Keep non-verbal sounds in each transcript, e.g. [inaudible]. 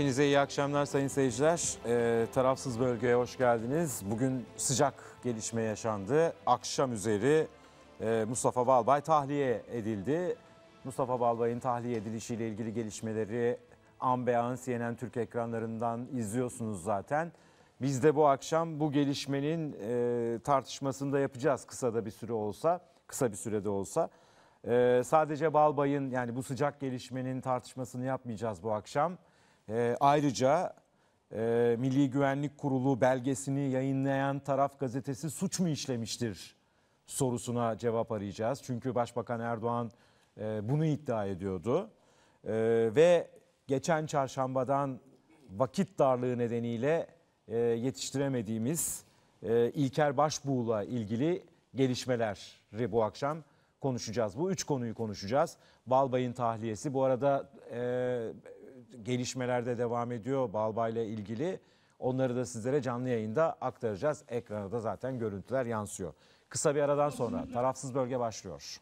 Hepinize iyi akşamlar sayın seyirciler. E, tarafsız bölgeye hoş geldiniz. Bugün sıcak gelişme yaşandı. Akşam üzeri e, Mustafa Balbay tahliye edildi. Mustafa Balbay'ın tahliye edilişiyle ilgili gelişmeleri an be CNN Türk ekranlarından izliyorsunuz zaten. Biz de bu akşam bu gelişmenin e, tartışmasını da yapacağız kısa da bir süre olsa, kısa bir sürede olsa. E, sadece Balbay'ın yani bu sıcak gelişmenin tartışmasını yapmayacağız bu akşam. E, ayrıca e, Milli Güvenlik Kurulu belgesini yayınlayan taraf gazetesi suç mu işlemiştir sorusuna cevap arayacağız. Çünkü Başbakan Erdoğan e, bunu iddia ediyordu. E, ve geçen çarşambadan vakit darlığı nedeniyle e, yetiştiremediğimiz e, İlker Başbuğ'la ilgili gelişmeleri bu akşam konuşacağız. Bu üç konuyu konuşacağız. Balbay'ın tahliyesi. Bu arada e, Gelişmelerde devam ediyor Balbay'la ilgili. Onları da sizlere canlı yayında aktaracağız. Ekrana da zaten görüntüler yansıyor. Kısa bir aradan sonra tarafsız bölge başlıyor.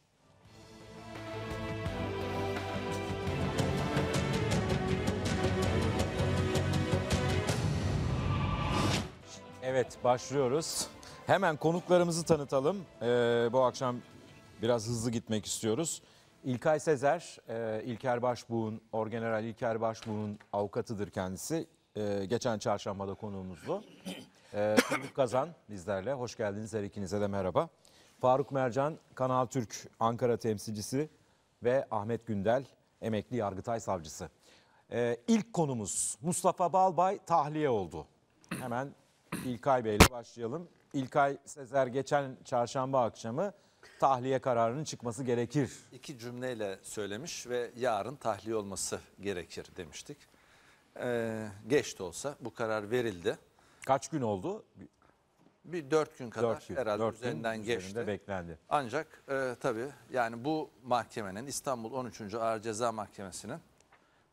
Evet başlıyoruz. Hemen konuklarımızı tanıtalım. Ee, bu akşam biraz hızlı gitmek istiyoruz. İlkay Sezer, e, İlker Başbuğ'un, Orgeneral İlker Başbuğ'un avukatıdır kendisi. E, geçen Çarşamba'da da konuğumuzdu. E, Kazan bizlerle. Hoş geldiniz her ikinize de merhaba. Faruk Mercan, Kanal Türk Ankara temsilcisi ve Ahmet Gündel, emekli Yargıtay Savcısı. E, ilk konumuz Mustafa Balbay tahliye oldu. Hemen İlkay Bey ile başlayalım. İlkay Sezer geçen çarşamba akşamı tahliye kararının çıkması gerekir. İki cümleyle söylemiş ve yarın tahliye olması gerekir demiştik. Ee, geç de olsa bu karar verildi. Kaç gün oldu? Bir dört gün kadar dört gün, herhalde dört üzerinden gün geçti. beklendi. Ancak e, tabii yani bu mahkemenin İstanbul 13. Ağır Ceza Mahkemesi'nin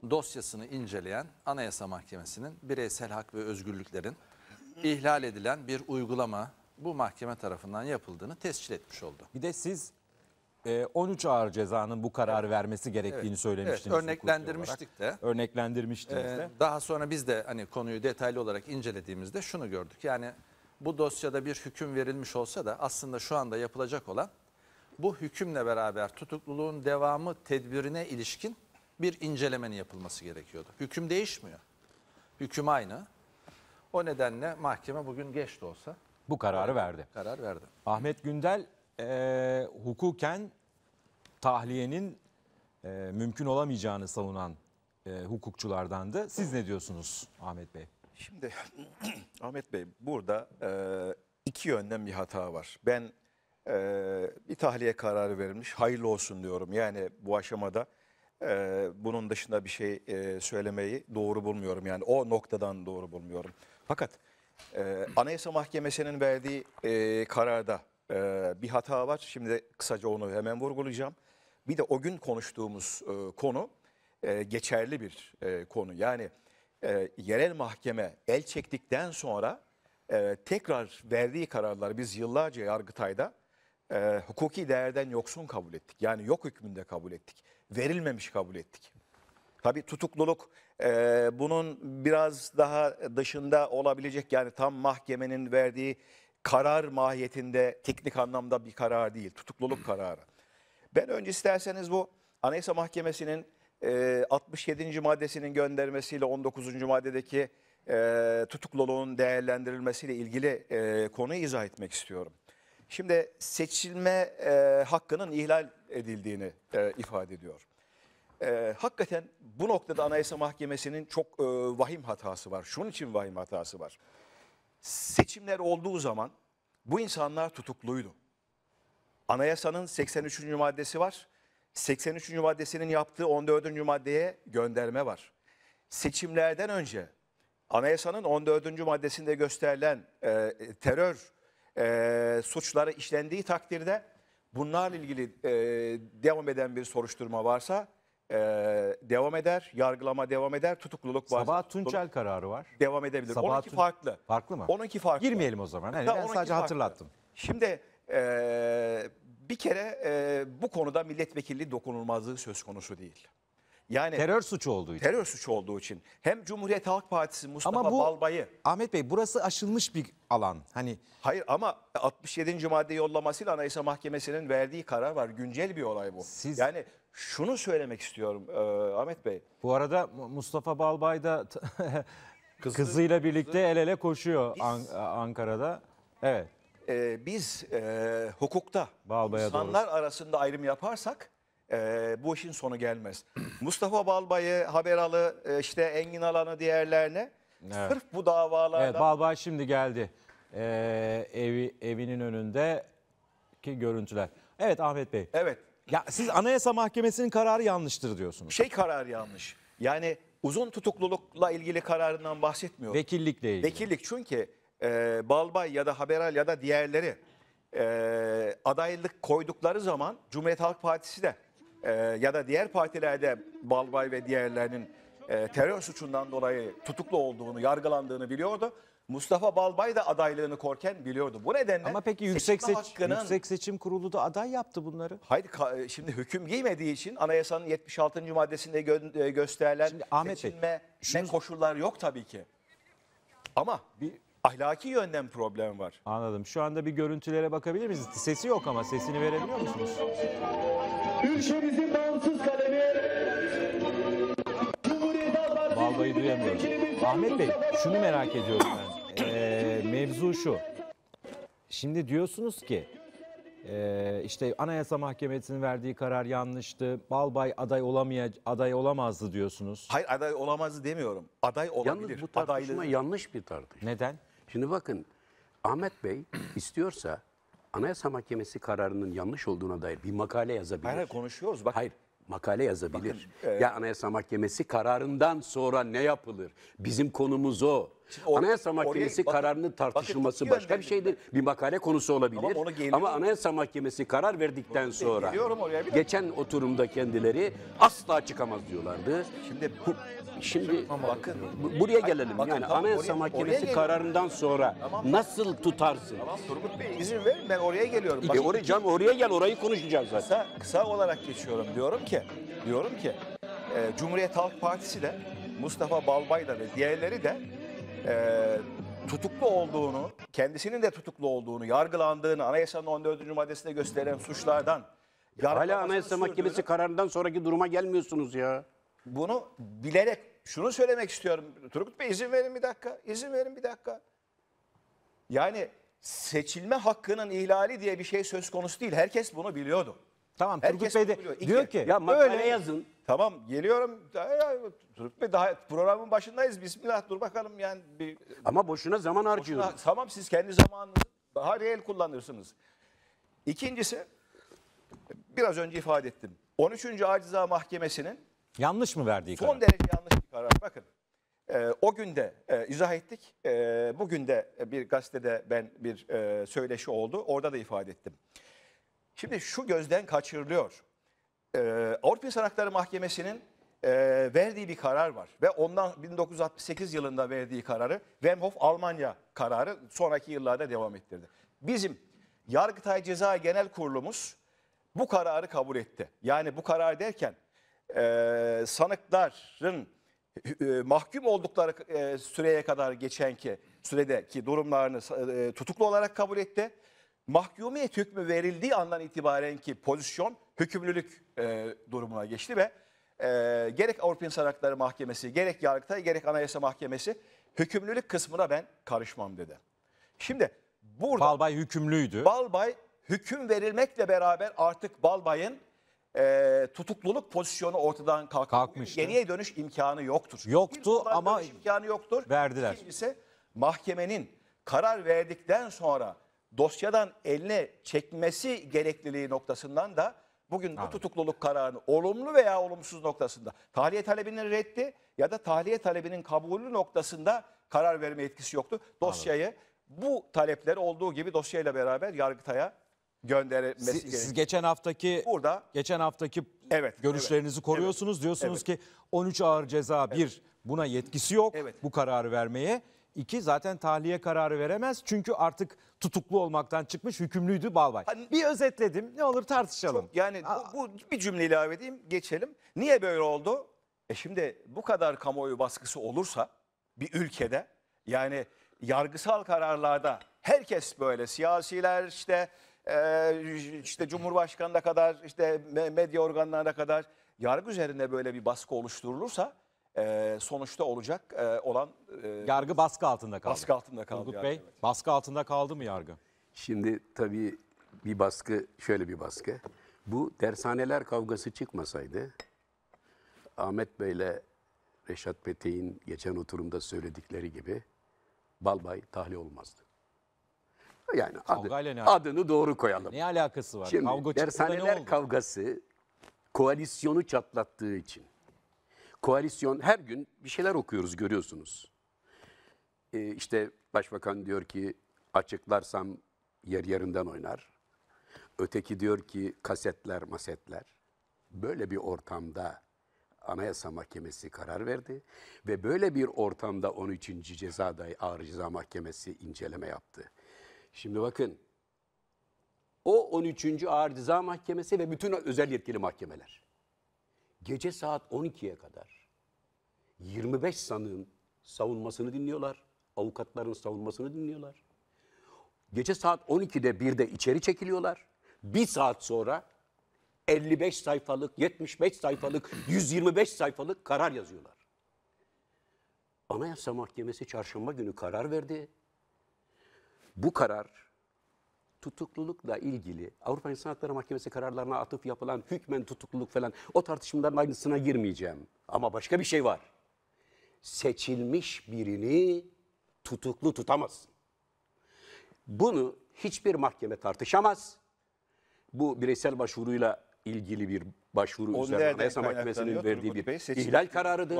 dosyasını inceleyen Anayasa Mahkemesi'nin bireysel hak ve özgürlüklerin ihlal edilen bir uygulama bu mahkeme tarafından yapıldığını tescil etmiş oldu. Bir de siz e, 13 ağır cezanın bu karar vermesi gerektiğini evet. söylemiştiniz. Evet, örneklendirmiştik de. Örneklendirmiştiniz ee, de. Daha sonra biz de hani konuyu detaylı olarak incelediğimizde şunu gördük. Yani bu dosyada bir hüküm verilmiş olsa da aslında şu anda yapılacak olan bu hükümle beraber tutukluluğun devamı tedbirine ilişkin bir incelemenin yapılması gerekiyordu. Hüküm değişmiyor. Hüküm aynı. O nedenle mahkeme bugün geç de olsa bu kararı evet, verdi. Karar verdi. Ahmet Gündel e, hukuken tahliyenin e, mümkün olamayacağını savunan e, hukukçulardandı. Siz ne diyorsunuz Ahmet Bey? Şimdi [clears throat] Ahmet Bey burada e, iki yönden bir hata var. Ben e, bir tahliye kararı verilmiş hayırlı olsun diyorum. Yani bu aşamada e, bunun dışında bir şey e, söylemeyi doğru bulmuyorum. Yani o noktadan doğru bulmuyorum. Fakat... Ee, Anayasa Mahkemesi'nin verdiği e, kararda e, bir hata var. Şimdi kısaca onu hemen vurgulayacağım. Bir de o gün konuştuğumuz e, konu e, geçerli bir e, konu. Yani e, yerel mahkeme el çektikten sonra e, tekrar verdiği kararları biz yıllarca Yargıtay'da e, hukuki değerden yoksun kabul ettik. Yani yok hükmünde kabul ettik. Verilmemiş kabul ettik. Tabii tutukluluk ee, bunun biraz daha dışında olabilecek yani tam mahkemenin verdiği karar mahiyetinde teknik anlamda bir karar değil, tutukluluk kararı. Ben önce isterseniz bu Anayasa Mahkemesi'nin e, 67. maddesinin göndermesiyle 19. maddedeki e, tutukluluğun değerlendirilmesiyle ilgili e, konuyu izah etmek istiyorum. Şimdi seçilme e, hakkının ihlal edildiğini e, ifade ediyor e, hakikaten bu noktada Anayasa Mahkemesi'nin çok e, vahim hatası var. Şunun için vahim hatası var. Seçimler olduğu zaman bu insanlar tutukluydu. Anayasanın 83. maddesi var. 83. maddesinin yaptığı 14. maddeye gönderme var. Seçimlerden önce anayasanın 14. maddesinde gösterilen e, terör e, suçları işlendiği takdirde bunlarla ilgili e, devam eden bir soruşturma varsa e, devam eder, yargılama devam eder, tutukluluk var. Sabah Tunçel kararı var. Devam edebilir. Sabah Onunki Tun- farklı. Farklı mı? Onunki farklı. Girmeyelim o zaman. Yani Hatta ben sadece farklı. hatırlattım. Şimdi e, bir kere e, bu konuda milletvekilliği dokunulmazlığı söz konusu değil. Yani terör, Terör suçu olduğu için. terör suçu olduğu için hem Cumhuriyet Halk Partisi Mustafa Ama bu Balbay'ı Ahmet Bey burası aşılmış bir alan. Hani Hayır ama 67. madde yollamasıyla Anayasa Mahkemesi'nin verdiği karar var. Güncel bir olay bu. Siz- yani şunu söylemek istiyorum e, Ahmet Bey. Bu arada Mustafa Balbay da [laughs] Kızı, kızıyla birlikte kızı. el ele koşuyor Biz, An Ankara'da. Evet. E, biz e, hukukta Balbay'a insanlar doğru. arasında ayrım yaparsak e, bu işin sonu gelmez. [clears throat] Mustafa Balbay'ı, Haberalı, e, işte Engin Alan'ı diğerlerine evet. sırf bu davalardan... Evet, Balbay şimdi geldi. E, evi, evinin önündeki görüntüler. Evet Ahmet Bey. Evet. Ya siz Anayasa Mahkemesi'nin kararı yanlıştır diyorsunuz. Şey karar yanlış. Yani uzun tutuklulukla ilgili kararından bahsetmiyorum. Vekillikle ilgili. Vekillik çünkü e, Balbay ya da Haberal ya da diğerleri e, adaylık koydukları zaman Cumhuriyet Halk Partisi de e, ya da diğer partilerde Balbay ve diğerlerinin e, terör suçundan dolayı tutuklu olduğunu, yargılandığını biliyordu. Mustafa Balbay da adaylığını korken biliyordu. Bu nedenle Ama peki yüksek, seçim, hakkının, yüksek Seçim Kurulu da aday yaptı bunları. Hayır e, şimdi hüküm giymediği için anayasanın 76. maddesinde gö e, gösterilen şimdi Ahmet seçilme Bey, şunu... koşullar yok tabii ki. Ama bir ahlaki yönden problem var. Anladım. Şu anda bir görüntülere bakabilir miyiz? Sesi yok ama sesini verebiliyor musunuz? Ülkemizin bağımsız kalemi Cumhuriyet Halk Partisi duyamıyorum. Ahmet Bey şunu merak ediyorum ben e, mevzu şu. Şimdi diyorsunuz ki e, işte Anayasa Mahkemesi'nin verdiği karar yanlıştı. Balbay aday olamaya aday olamazdı diyorsunuz. Hayır aday olamazdı demiyorum. Aday olabilir. Yalnız bu tartışma Adaylı... yanlış bir tartışma. Neden? Şimdi bakın Ahmet Bey istiyorsa Anayasa Mahkemesi kararının yanlış olduğuna dair bir makale yazabilir. Hayır konuşuyoruz. Bak. Hayır makale yazabilir. Bakın, e... Ya Anayasa Mahkemesi kararından sonra ne yapılır? Bizim konumuz o. Or, Anayasa Mahkemesi oraya, kararının tartışılması bakın, başka bir şeydir. Bir makale konusu olabilir. Ama onu geliyorum. Ama Anayasa Mahkemesi karar verdikten sonra oraya, bir geçen oturumda kendileri asla çıkamaz diyorlardı. Şimdi bu, şimdi bakın buraya gelelim. Bakın, yani tamam, Anayasa oraya, Mahkemesi oraya kararından sonra tamam. nasıl tutarsın? Tamam Turgut Bey izin verin ben oraya geliyorum. Bak, e, oraya, cam oraya gel orayı konuşacağız zaten. Kısa, kısa olarak geçiyorum diyorum ki diyorum ki e, Cumhuriyet Halk Partisi de Mustafa Balbay da ve diğerleri de e, tutuklu olduğunu, kendisinin de tutuklu olduğunu, yargılandığını anayasanın 14. maddesinde gösterilen suçlardan Hala Anayasa Mahkemesi kararından sonraki duruma gelmiyorsunuz ya. bunu bilerek şunu söylemek istiyorum. Turgut Bey izin verin bir dakika. izin verin bir dakika. Yani seçilme hakkının ihlali diye bir şey söz konusu değil. Herkes bunu biliyordu. Tamam Herkes Turgut Bey de diyor ki Ya makaleye yazın. Tamam geliyorum. Durup Bey daha programın başındayız. Bismillah dur bakalım yani. Bir, Ama boşuna zaman harcıyoruz. Boşuna, tamam siz kendi zamanınızı daha reel kullanırsınız. İkincisi biraz önce ifade ettim. 13. Aciza Mahkemesi'nin yanlış mı verdiği son karar? Son derece yanlış bir karar. Bakın e, o günde e, izah ettik. E, bugün de bir gazetede ben bir e, söyleşi oldu. Orada da ifade ettim. Şimdi şu gözden kaçırılıyor e, Avrupa İnsan Hakları Mahkemesi'nin e, verdiği bir karar var. Ve ondan 1968 yılında verdiği kararı Wemhof Almanya kararı sonraki yıllarda devam ettirdi. Bizim Yargıtay Ceza Genel Kurulumuz bu kararı kabul etti. Yani bu karar derken e, sanıkların e, mahkum oldukları e, süreye kadar geçenki süredeki durumlarını e, tutuklu olarak kabul etti. Mahkumiyet hükmü verildiği andan itibaren ki pozisyon hükümlülük e, durumuna geçti ve e, gerek Avrupa İnsan Hakları Mahkemesi, gerek Yargıtay, gerek Anayasa Mahkemesi hükümlülük kısmına ben karışmam dedi. Şimdi burada... Balbay hükümlüydü. Balbay hüküm verilmekle beraber artık Balbay'ın e, tutukluluk pozisyonu ortadan kalkmış. Kalkmıştı. Geriye dönüş imkanı yoktur. Yoktu İlk ama imkanı yoktur. verdiler. İkincisi mahkemenin karar verdikten sonra dosyadan eline çekmesi gerekliliği noktasından da bugün bu tutukluluk kararını olumlu veya olumsuz noktasında tahliye talebinin reddi ya da tahliye talebinin kabulü noktasında karar verme etkisi yoktu. Dosyayı bu talepler olduğu gibi dosyayla beraber Yargıtay'a göndermesi gerekiyor. siz geçen haftaki Burada geçen haftaki Evet, görüşlerinizi koruyorsunuz diyorsunuz ki 13 ağır ceza bir buna yetkisi yok Evet. bu kararı vermeye. İki zaten tahliye kararı veremez çünkü artık tutuklu olmaktan çıkmış hükümlüydü Balbay. Hani, bir özetledim ne olur tartışalım. Çok, yani bu, bu bir cümle ilave edeyim geçelim. Niye böyle oldu? E şimdi bu kadar kamuoyu baskısı olursa bir ülkede yani yargısal kararlarda herkes böyle siyasiler işte e, işte Cumhurbaşkanı'na kadar işte medya organlarına kadar yargı üzerinde böyle bir baskı oluşturulursa e, sonuçta olacak e, olan... E, yargı baskı altında kaldı. Baskı altında kaldı. Turgut Bey, evet. baskı altında kaldı mı yargı? Şimdi tabii bir baskı, şöyle bir baskı. Bu dershaneler kavgası çıkmasaydı, Ahmet Bey'le Reşat Petek'in geçen oturumda söyledikleri gibi Balbay tahliye olmazdı. Yani adı, adını doğru koyalım. Ne alakası var? Şimdi Kavga dershaneler kavgası koalisyonu çatlattığı için koalisyon her gün bir şeyler okuyoruz görüyorsunuz. Ee, işte başbakan diyor ki açıklarsam yer yarından oynar. Öteki diyor ki kasetler masetler. Böyle bir ortamda Anayasa Mahkemesi karar verdi ve böyle bir ortamda 13. Cezada Ağır Ceza Mahkemesi inceleme yaptı. Şimdi bakın o 13. Ağır Ceza Mahkemesi ve bütün özel yetkili mahkemeler gece saat 12'ye kadar 25 sanığın savunmasını dinliyorlar. Avukatların savunmasını dinliyorlar. Gece saat 12'de 1'de içeri çekiliyorlar. Bir saat sonra 55 sayfalık, 75 sayfalık, 125 sayfalık karar yazıyorlar. Anayasa Mahkemesi çarşamba günü karar verdi. Bu karar tutuklulukla ilgili Avrupa İnsan Hakları Mahkemesi kararlarına atıf yapılan hükmen tutukluluk falan o tartışmaların aynısına girmeyeceğim. Ama başka bir şey var seçilmiş birini tutuklu tutamazsın. Bunu hiçbir mahkeme tartışamaz. Bu bireysel başvuruyla ilgili bir başvuru o üzerine Anayasa Mahkemesi'nin verdiği bir Bey, ihlal kararıdır.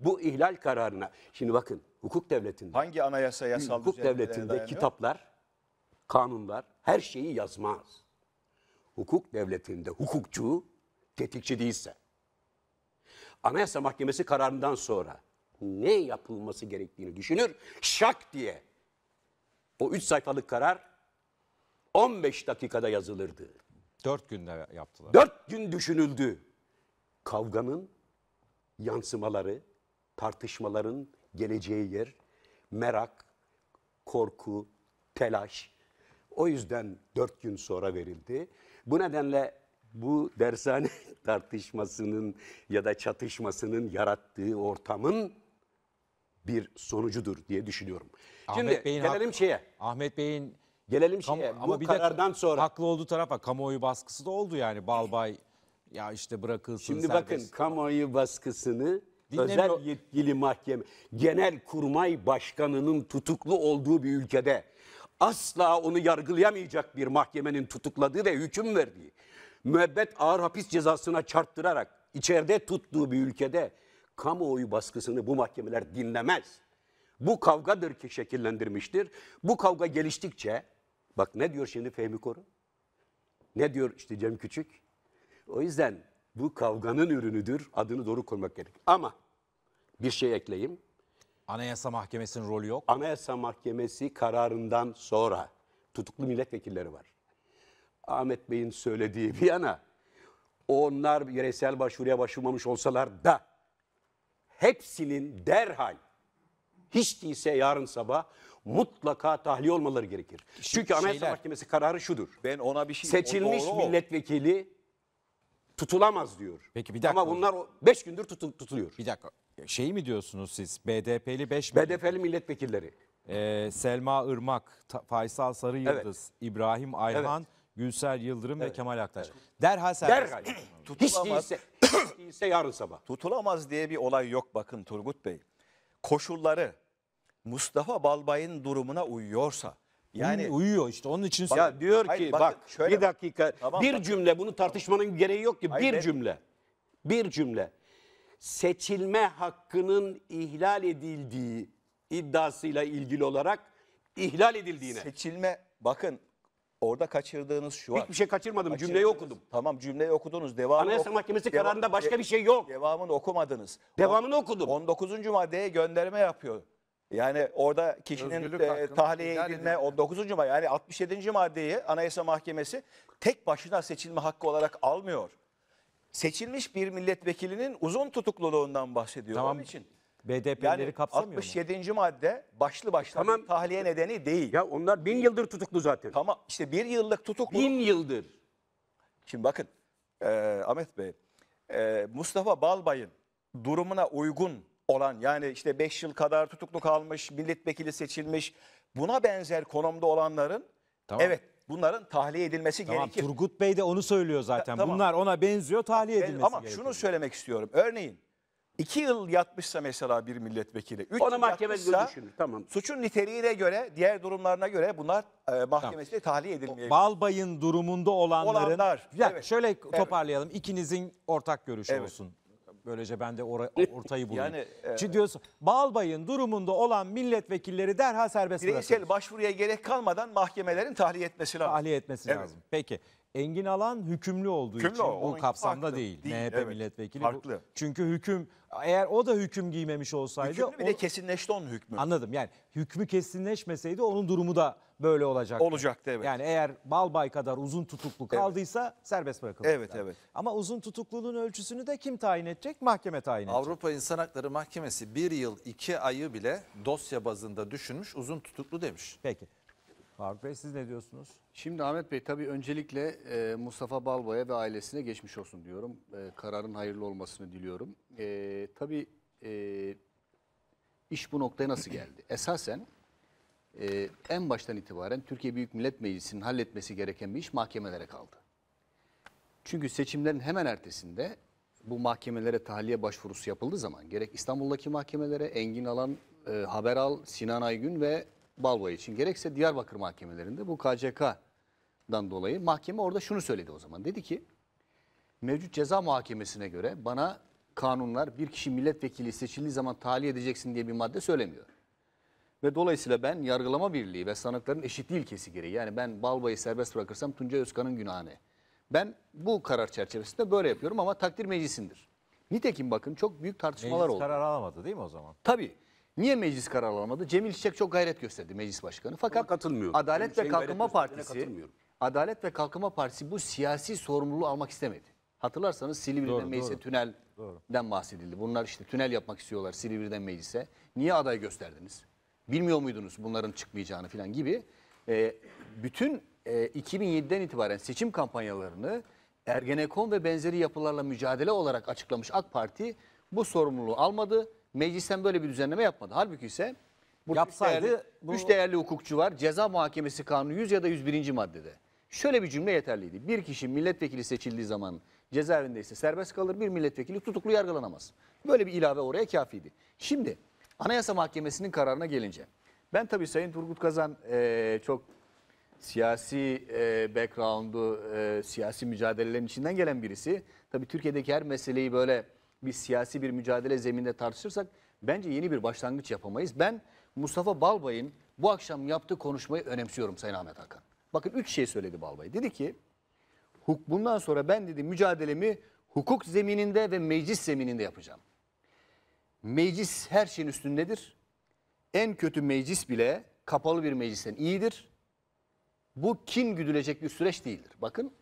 Bu ihlal kararına şimdi bakın hukuk devletinde hangi anayasa yasal hukuk devletinde dayanıyor? kitaplar, kanunlar her şeyi yazmaz. Hukuk devletinde hukukçu tetikçi değilse Anayasa Mahkemesi kararından sonra ne yapılması gerektiğini düşünür. Şak diye o 3 sayfalık karar 15 dakikada yazılırdı. 4 günde yaptılar. 4 gün düşünüldü. Kavganın yansımaları, tartışmaların geleceği yer, merak, korku, telaş. O yüzden 4 gün sonra verildi. Bu nedenle bu dershane [laughs] tartışmasının ya da çatışmasının yarattığı ortamın bir sonucudur diye düşünüyorum. Ahmet Şimdi Bey'in gelelim hak- şeye. Ahmet Bey'in Gelelim Kam- şeye. ama bu bir de karardan sonra haklı olduğu tarafa kamuoyu baskısı da oldu yani. Balbay ya işte bırakılsın Şimdi bakın serbest. kamuoyu baskısını Dinlemiyor. özel yetkili mahkeme genel kurmay başkanının tutuklu olduğu bir ülkede asla onu yargılayamayacak bir mahkemenin tutukladığı ve hüküm verdiği müebbet ağır hapis cezasına çarptırarak içeride tuttuğu bir ülkede kamuoyu baskısını bu mahkemeler dinlemez. Bu kavgadır ki şekillendirmiştir. Bu kavga geliştikçe bak ne diyor şimdi Fehmi Koru? Ne diyor işte Cem Küçük? O yüzden bu kavganın ürünüdür. Adını doğru koymak gerek. Ama bir şey ekleyeyim. Anayasa Mahkemesi'nin rolü yok. Anayasa Mahkemesi kararından sonra tutuklu milletvekilleri var. Ahmet Bey'in söylediği bir yana onlar bireysel başvuruya başvurmamış olsalar da hepsinin derhal hiç değilse yarın sabah mutlaka tahliye olmaları gerekir. Şimdi Çünkü Anayasa şeyler- Mahkemesi kararı şudur. Ben ona bir şey Seçilmiş Doğru milletvekili tutulamaz diyor. Peki, bir dakika. Ama bunlar 5 gündür tutul- tutuluyor. Bir dakika. Şey mi diyorsunuz siz? BDP'li 5 BDP'li milletvekilleri. Ee, Selma Irmak, Faysal Sarı Yıldız, İbrahim Ayhan, Gülser Yıldırım ve Kemal Aktaş. Derhal serbest. Derhal. Hiç Tutulamaz. değilse değilse yarın sabah. Tutulamaz diye bir olay yok bakın Turgut Bey. Koşulları Mustafa Balbay'ın durumuna uyuyorsa yani uyuyor işte onun için ya diyor ki bakın, bak şöyle, bir dakika tamam, bir bakın. cümle bunu tartışmanın gereği yok ki hayır, bir cümle. Bir cümle. Seçilme hakkının ihlal edildiği iddiasıyla ilgili olarak ihlal edildiğine. Seçilme bakın Orada kaçırdığınız şu var. Hiçbir şey kaçırmadım. Cümleyi okudum. Tamam cümleyi okudunuz. Devamını Anayasa Mahkemesi kararında başka bir şey yok. Devamını okumadınız. Devamını okudum. 19. maddeye gönderme yapıyor. Yani orada kişinin e, tahliye edilme 19. madde yani 67. maddeyi Anayasa Mahkemesi tek başına seçilme hakkı olarak almıyor. Seçilmiş bir milletvekilinin uzun tutukluluğundan bahsediyor. Tamam. Onun için BDP'leri yani kapsamıyor 67. mu? madde başlı başına tamam. tahliye nedeni değil. Ya onlar bin yıldır tutuklu zaten. Tamam işte bir yıllık tutuklu. Bin yıldır. Şimdi bakın e, Ahmet Bey e, Mustafa Balbay'ın durumuna uygun olan yani işte 5 yıl kadar tutuklu kalmış, milletvekili seçilmiş buna benzer konumda olanların tamam. evet bunların tahliye edilmesi tamam, gerekir. Turgut Bey de onu söylüyor zaten. Ta, tamam. Bunlar ona benziyor tahliye edilmesi ben, ama gerekir. Ama şunu söylemek istiyorum. Örneğin 2 yıl yatmışsa mesela bir milletvekili, 3 yıl yatmışsa Tamam. suçun niteliğine göre, diğer durumlarına göre bunlar e, mahkemesine tahliye edilmeyebilir. Balbay'ın durumunda olanların... Olanlar, Ya, evet. Şöyle toparlayalım. ikinizin ortak görüşü Evet. olsun. Böylece ben de ora- [laughs] ortayı bulayım. Yani, e- Çünkü diyorsun Balbay'ın durumunda olan milletvekilleri derhal serbest bırakılır. Bireysel başvuruya gerek kalmadan mahkemelerin tahliye etmesi lazım. Tahliye etmesi Evet. lazım. Peki. Engin Alan hükümlü olduğu Hükümlü için o, bu kapsamda farklı. değil. Değil, MHP evet. milletvekili. bu. Farklı. Çünkü hüküm eğer o da hüküm giymemiş olsaydı Hükmü bir o- de kesinleşti onun hükmü. Anladım. Yani hükmü kesinleşmeseydi onun durumu da böyle olacaktı. Olacaktı, evet. Yani eğer Balbay kadar uzun tutuklu kaldıysa serbest bırakılacaktı. Evet, evet. Ama uzun tutukluluğun ölçüsünü de kim tayin edecek? Mahkeme tayin edecek. Avrupa İnsan Hakları Mahkemesi bir yıl iki ayı bile dosya bazında düşünmüş uzun tutuklu demiş. Peki. Faruk Bey siz ne diyorsunuz? Şimdi Ahmet Bey tabii öncelikle e, Mustafa Balbo'ya ve ailesine geçmiş olsun diyorum. E, kararın hayırlı olmasını diliyorum. E, tabii e, iş bu noktaya nasıl geldi? Esasen e, en baştan itibaren Türkiye Büyük Millet Meclisi'nin halletmesi gereken bir iş mahkemelere kaldı. Çünkü seçimlerin hemen ertesinde bu mahkemelere tahliye başvurusu yapıldığı zaman gerek İstanbul'daki mahkemelere Engin Alan, e, Haber Sinan Aygün ve Balboy için gerekse Diyarbakır mahkemelerinde bu KCK'dan dolayı mahkeme orada şunu söyledi o zaman. Dedi ki mevcut ceza muhakemesine göre bana kanunlar bir kişi milletvekili seçildiği zaman tahliye edeceksin diye bir madde söylemiyor. Ve dolayısıyla ben yargılama birliği ve sanıkların eşitliği ilkesi gereği yani ben Balbay'ı serbest bırakırsam Tunca Özkan'ın günahı Ben bu karar çerçevesinde böyle yapıyorum ama takdir meclisindir. Nitekim bakın çok büyük tartışmalar Meclis oldu. karar alamadı değil mi o zaman? Tabii. Niye meclis karar alamadı? Cemil Çiçek çok gayret gösterdi meclis başkanı. Fakat katılmıyor. Adalet ve Kalkınma Partisi Adalet ve Kalkınma Partisi bu siyasi sorumluluğu almak istemedi. Hatırlarsanız Silivri'den doğru, meclise doğru. tünelden doğru. bahsedildi. Bunlar işte tünel yapmak istiyorlar Silivri'den meclise. Niye aday gösterdiniz? Bilmiyor muydunuz bunların çıkmayacağını falan gibi. E, bütün e, 2007'den itibaren seçim kampanyalarını Ergenekon ve benzeri yapılarla mücadele olarak açıklamış AK Parti bu sorumluluğu almadı meclisten böyle bir düzenleme yapmadı. Halbuki ise burada Yapsaydı, üç, değerli, değerli hukukçu var. Ceza Muhakemesi Kanunu 100 ya da 101. maddede. Şöyle bir cümle yeterliydi. Bir kişi milletvekili seçildiği zaman cezaevindeyse serbest kalır. Bir milletvekili tutuklu yargılanamaz. Böyle bir ilave oraya kafiydi. Şimdi Anayasa Mahkemesi'nin kararına gelince. Ben tabii Sayın Turgut Kazan e, çok siyasi e, background'u, e, siyasi mücadelelerin içinden gelen birisi. Tabii Türkiye'deki her meseleyi böyle bir siyasi bir mücadele zeminde tartışırsak bence yeni bir başlangıç yapamayız. Ben Mustafa Balbay'ın bu akşam yaptığı konuşmayı önemsiyorum Sayın Ahmet Hakan. Bakın üç şey söyledi Balbay. Dedi ki bundan sonra ben dedi mücadelemi hukuk zemininde ve meclis zemininde yapacağım. Meclis her şeyin üstündedir. En kötü meclis bile kapalı bir meclisten iyidir. Bu kin güdülecek bir süreç değildir. Bakın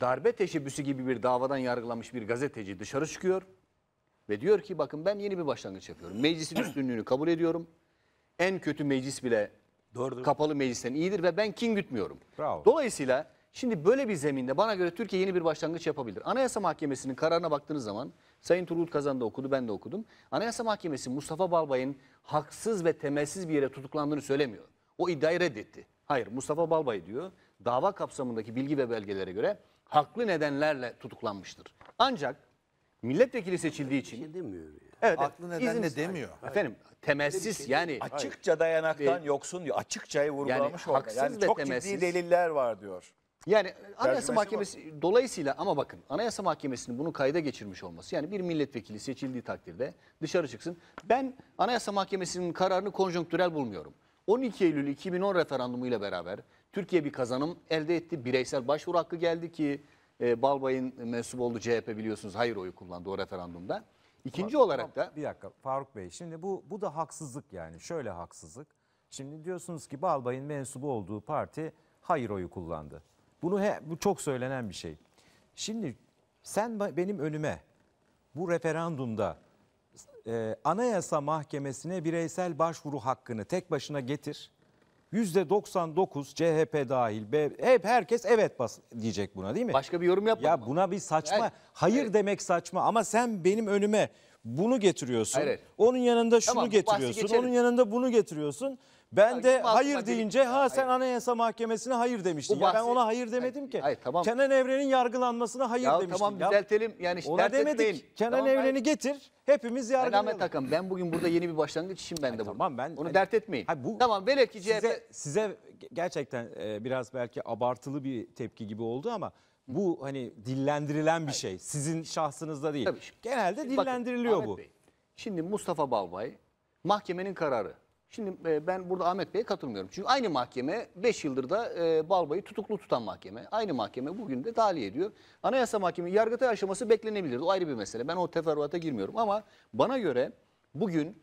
darbe teşebbüsü gibi bir davadan yargılanmış bir gazeteci dışarı çıkıyor ve diyor ki bakın ben yeni bir başlangıç yapıyorum. Meclisin [clears throat] üstünlüğünü kabul ediyorum. En kötü meclis bile Doğrudur. kapalı meclisten iyidir ve ben kin gütmüyorum. Bravo. Dolayısıyla şimdi böyle bir zeminde bana göre Türkiye yeni bir başlangıç yapabilir. Anayasa Mahkemesi'nin kararına baktığınız zaman Sayın Turgut Kazan da okudu ben de okudum. Anayasa Mahkemesi Mustafa Balbay'ın haksız ve temelsiz bir yere tutuklandığını söylemiyor. O iddiayı reddetti. Hayır Mustafa Balbay diyor dava kapsamındaki bilgi ve belgelere göre haklı nedenlerle tutuklanmıştır. Ancak milletvekili seçildiği için şey demiyor ya. Evet, Haklı nedenle demiyor. Efendim temessiz şey yani açıkça dayanaktan e, yoksun diyor. Açıkçayı vurgulamış yani, orada. Yani çok temelsiz, ciddi deliller var diyor. Yani Anayasa Mahkemesi var. dolayısıyla ama bakın Anayasa Mahkemesi'nin bunu kayda geçirmiş olması yani bir milletvekili seçildiği takdirde dışarı çıksın. Ben Anayasa Mahkemesi'nin kararını konjonktürel bulmuyorum. 12 Eylül 2010 referandumuyla beraber Türkiye bir kazanım elde etti. Bireysel başvuru hakkı geldi ki e, Balbay'ın mensup olduğu CHP biliyorsunuz hayır oyu kullandı o referandumda. İkinci Faruk, olarak da... Bir dakika Faruk Bey şimdi bu, bu da haksızlık yani şöyle haksızlık. Şimdi diyorsunuz ki Balbay'ın mensubu olduğu parti hayır oyu kullandı. Bunu he, bu çok söylenen bir şey. Şimdi sen benim önüme bu referandumda e, Anayasa Mahkemesi'ne bireysel başvuru hakkını tek başına getir %99 CHP dahil be, hep herkes evet bas diyecek buna değil mi? Başka bir yorum yapma. Ya mı? buna bir saçma. Yani, hayır evet. demek saçma ama sen benim önüme bunu getiriyorsun. Hayır. Onun yanında şunu tamam, getiriyorsun. Onun yanında bunu getiriyorsun. Ben Ya, de hayır deyince ha sen Anayasa Mahkemesi'ne hayır demiştin. Ya ben ona hayır demedim ki. Hayır, tamam. Kenan Evren'in yargılanmasına hayır Ya demiştim. tamam Ya düzeltelim. Yani işte Ona demedik. etmeyin. Kenan Tamam, Evren'i hayır. getir. Hepimiz Ben yargılayalım. Ahmet Hakan ben bugün burada yeni bir başlangıç için ben de burada. tamam, ben- Onu hani- dert etmeyin. Hayır, bu- tamam belki ki CHP... size, size gerçekten e, biraz belki abartılı bir tepki gibi oldu ama bu hani dillendirilen bir şey. Sizin şahsınızda değil. Tabii. Genelde Bakın, dillendiriliyor Ahmet bu. Bey, şimdi Mustafa Balbay mahkemenin kararı Şimdi e, ben burada Ahmet Bey'e katılmıyorum. Çünkü aynı mahkeme 5 yıldır da e, Balbay'ı tutuklu tutan mahkeme. Aynı mahkeme bugün de tahliye ediyor. Anayasa Mahkeme yargıtay aşaması beklenebilirdi. O ayrı bir mesele. Ben o teferruata girmiyorum ama bana göre bugün...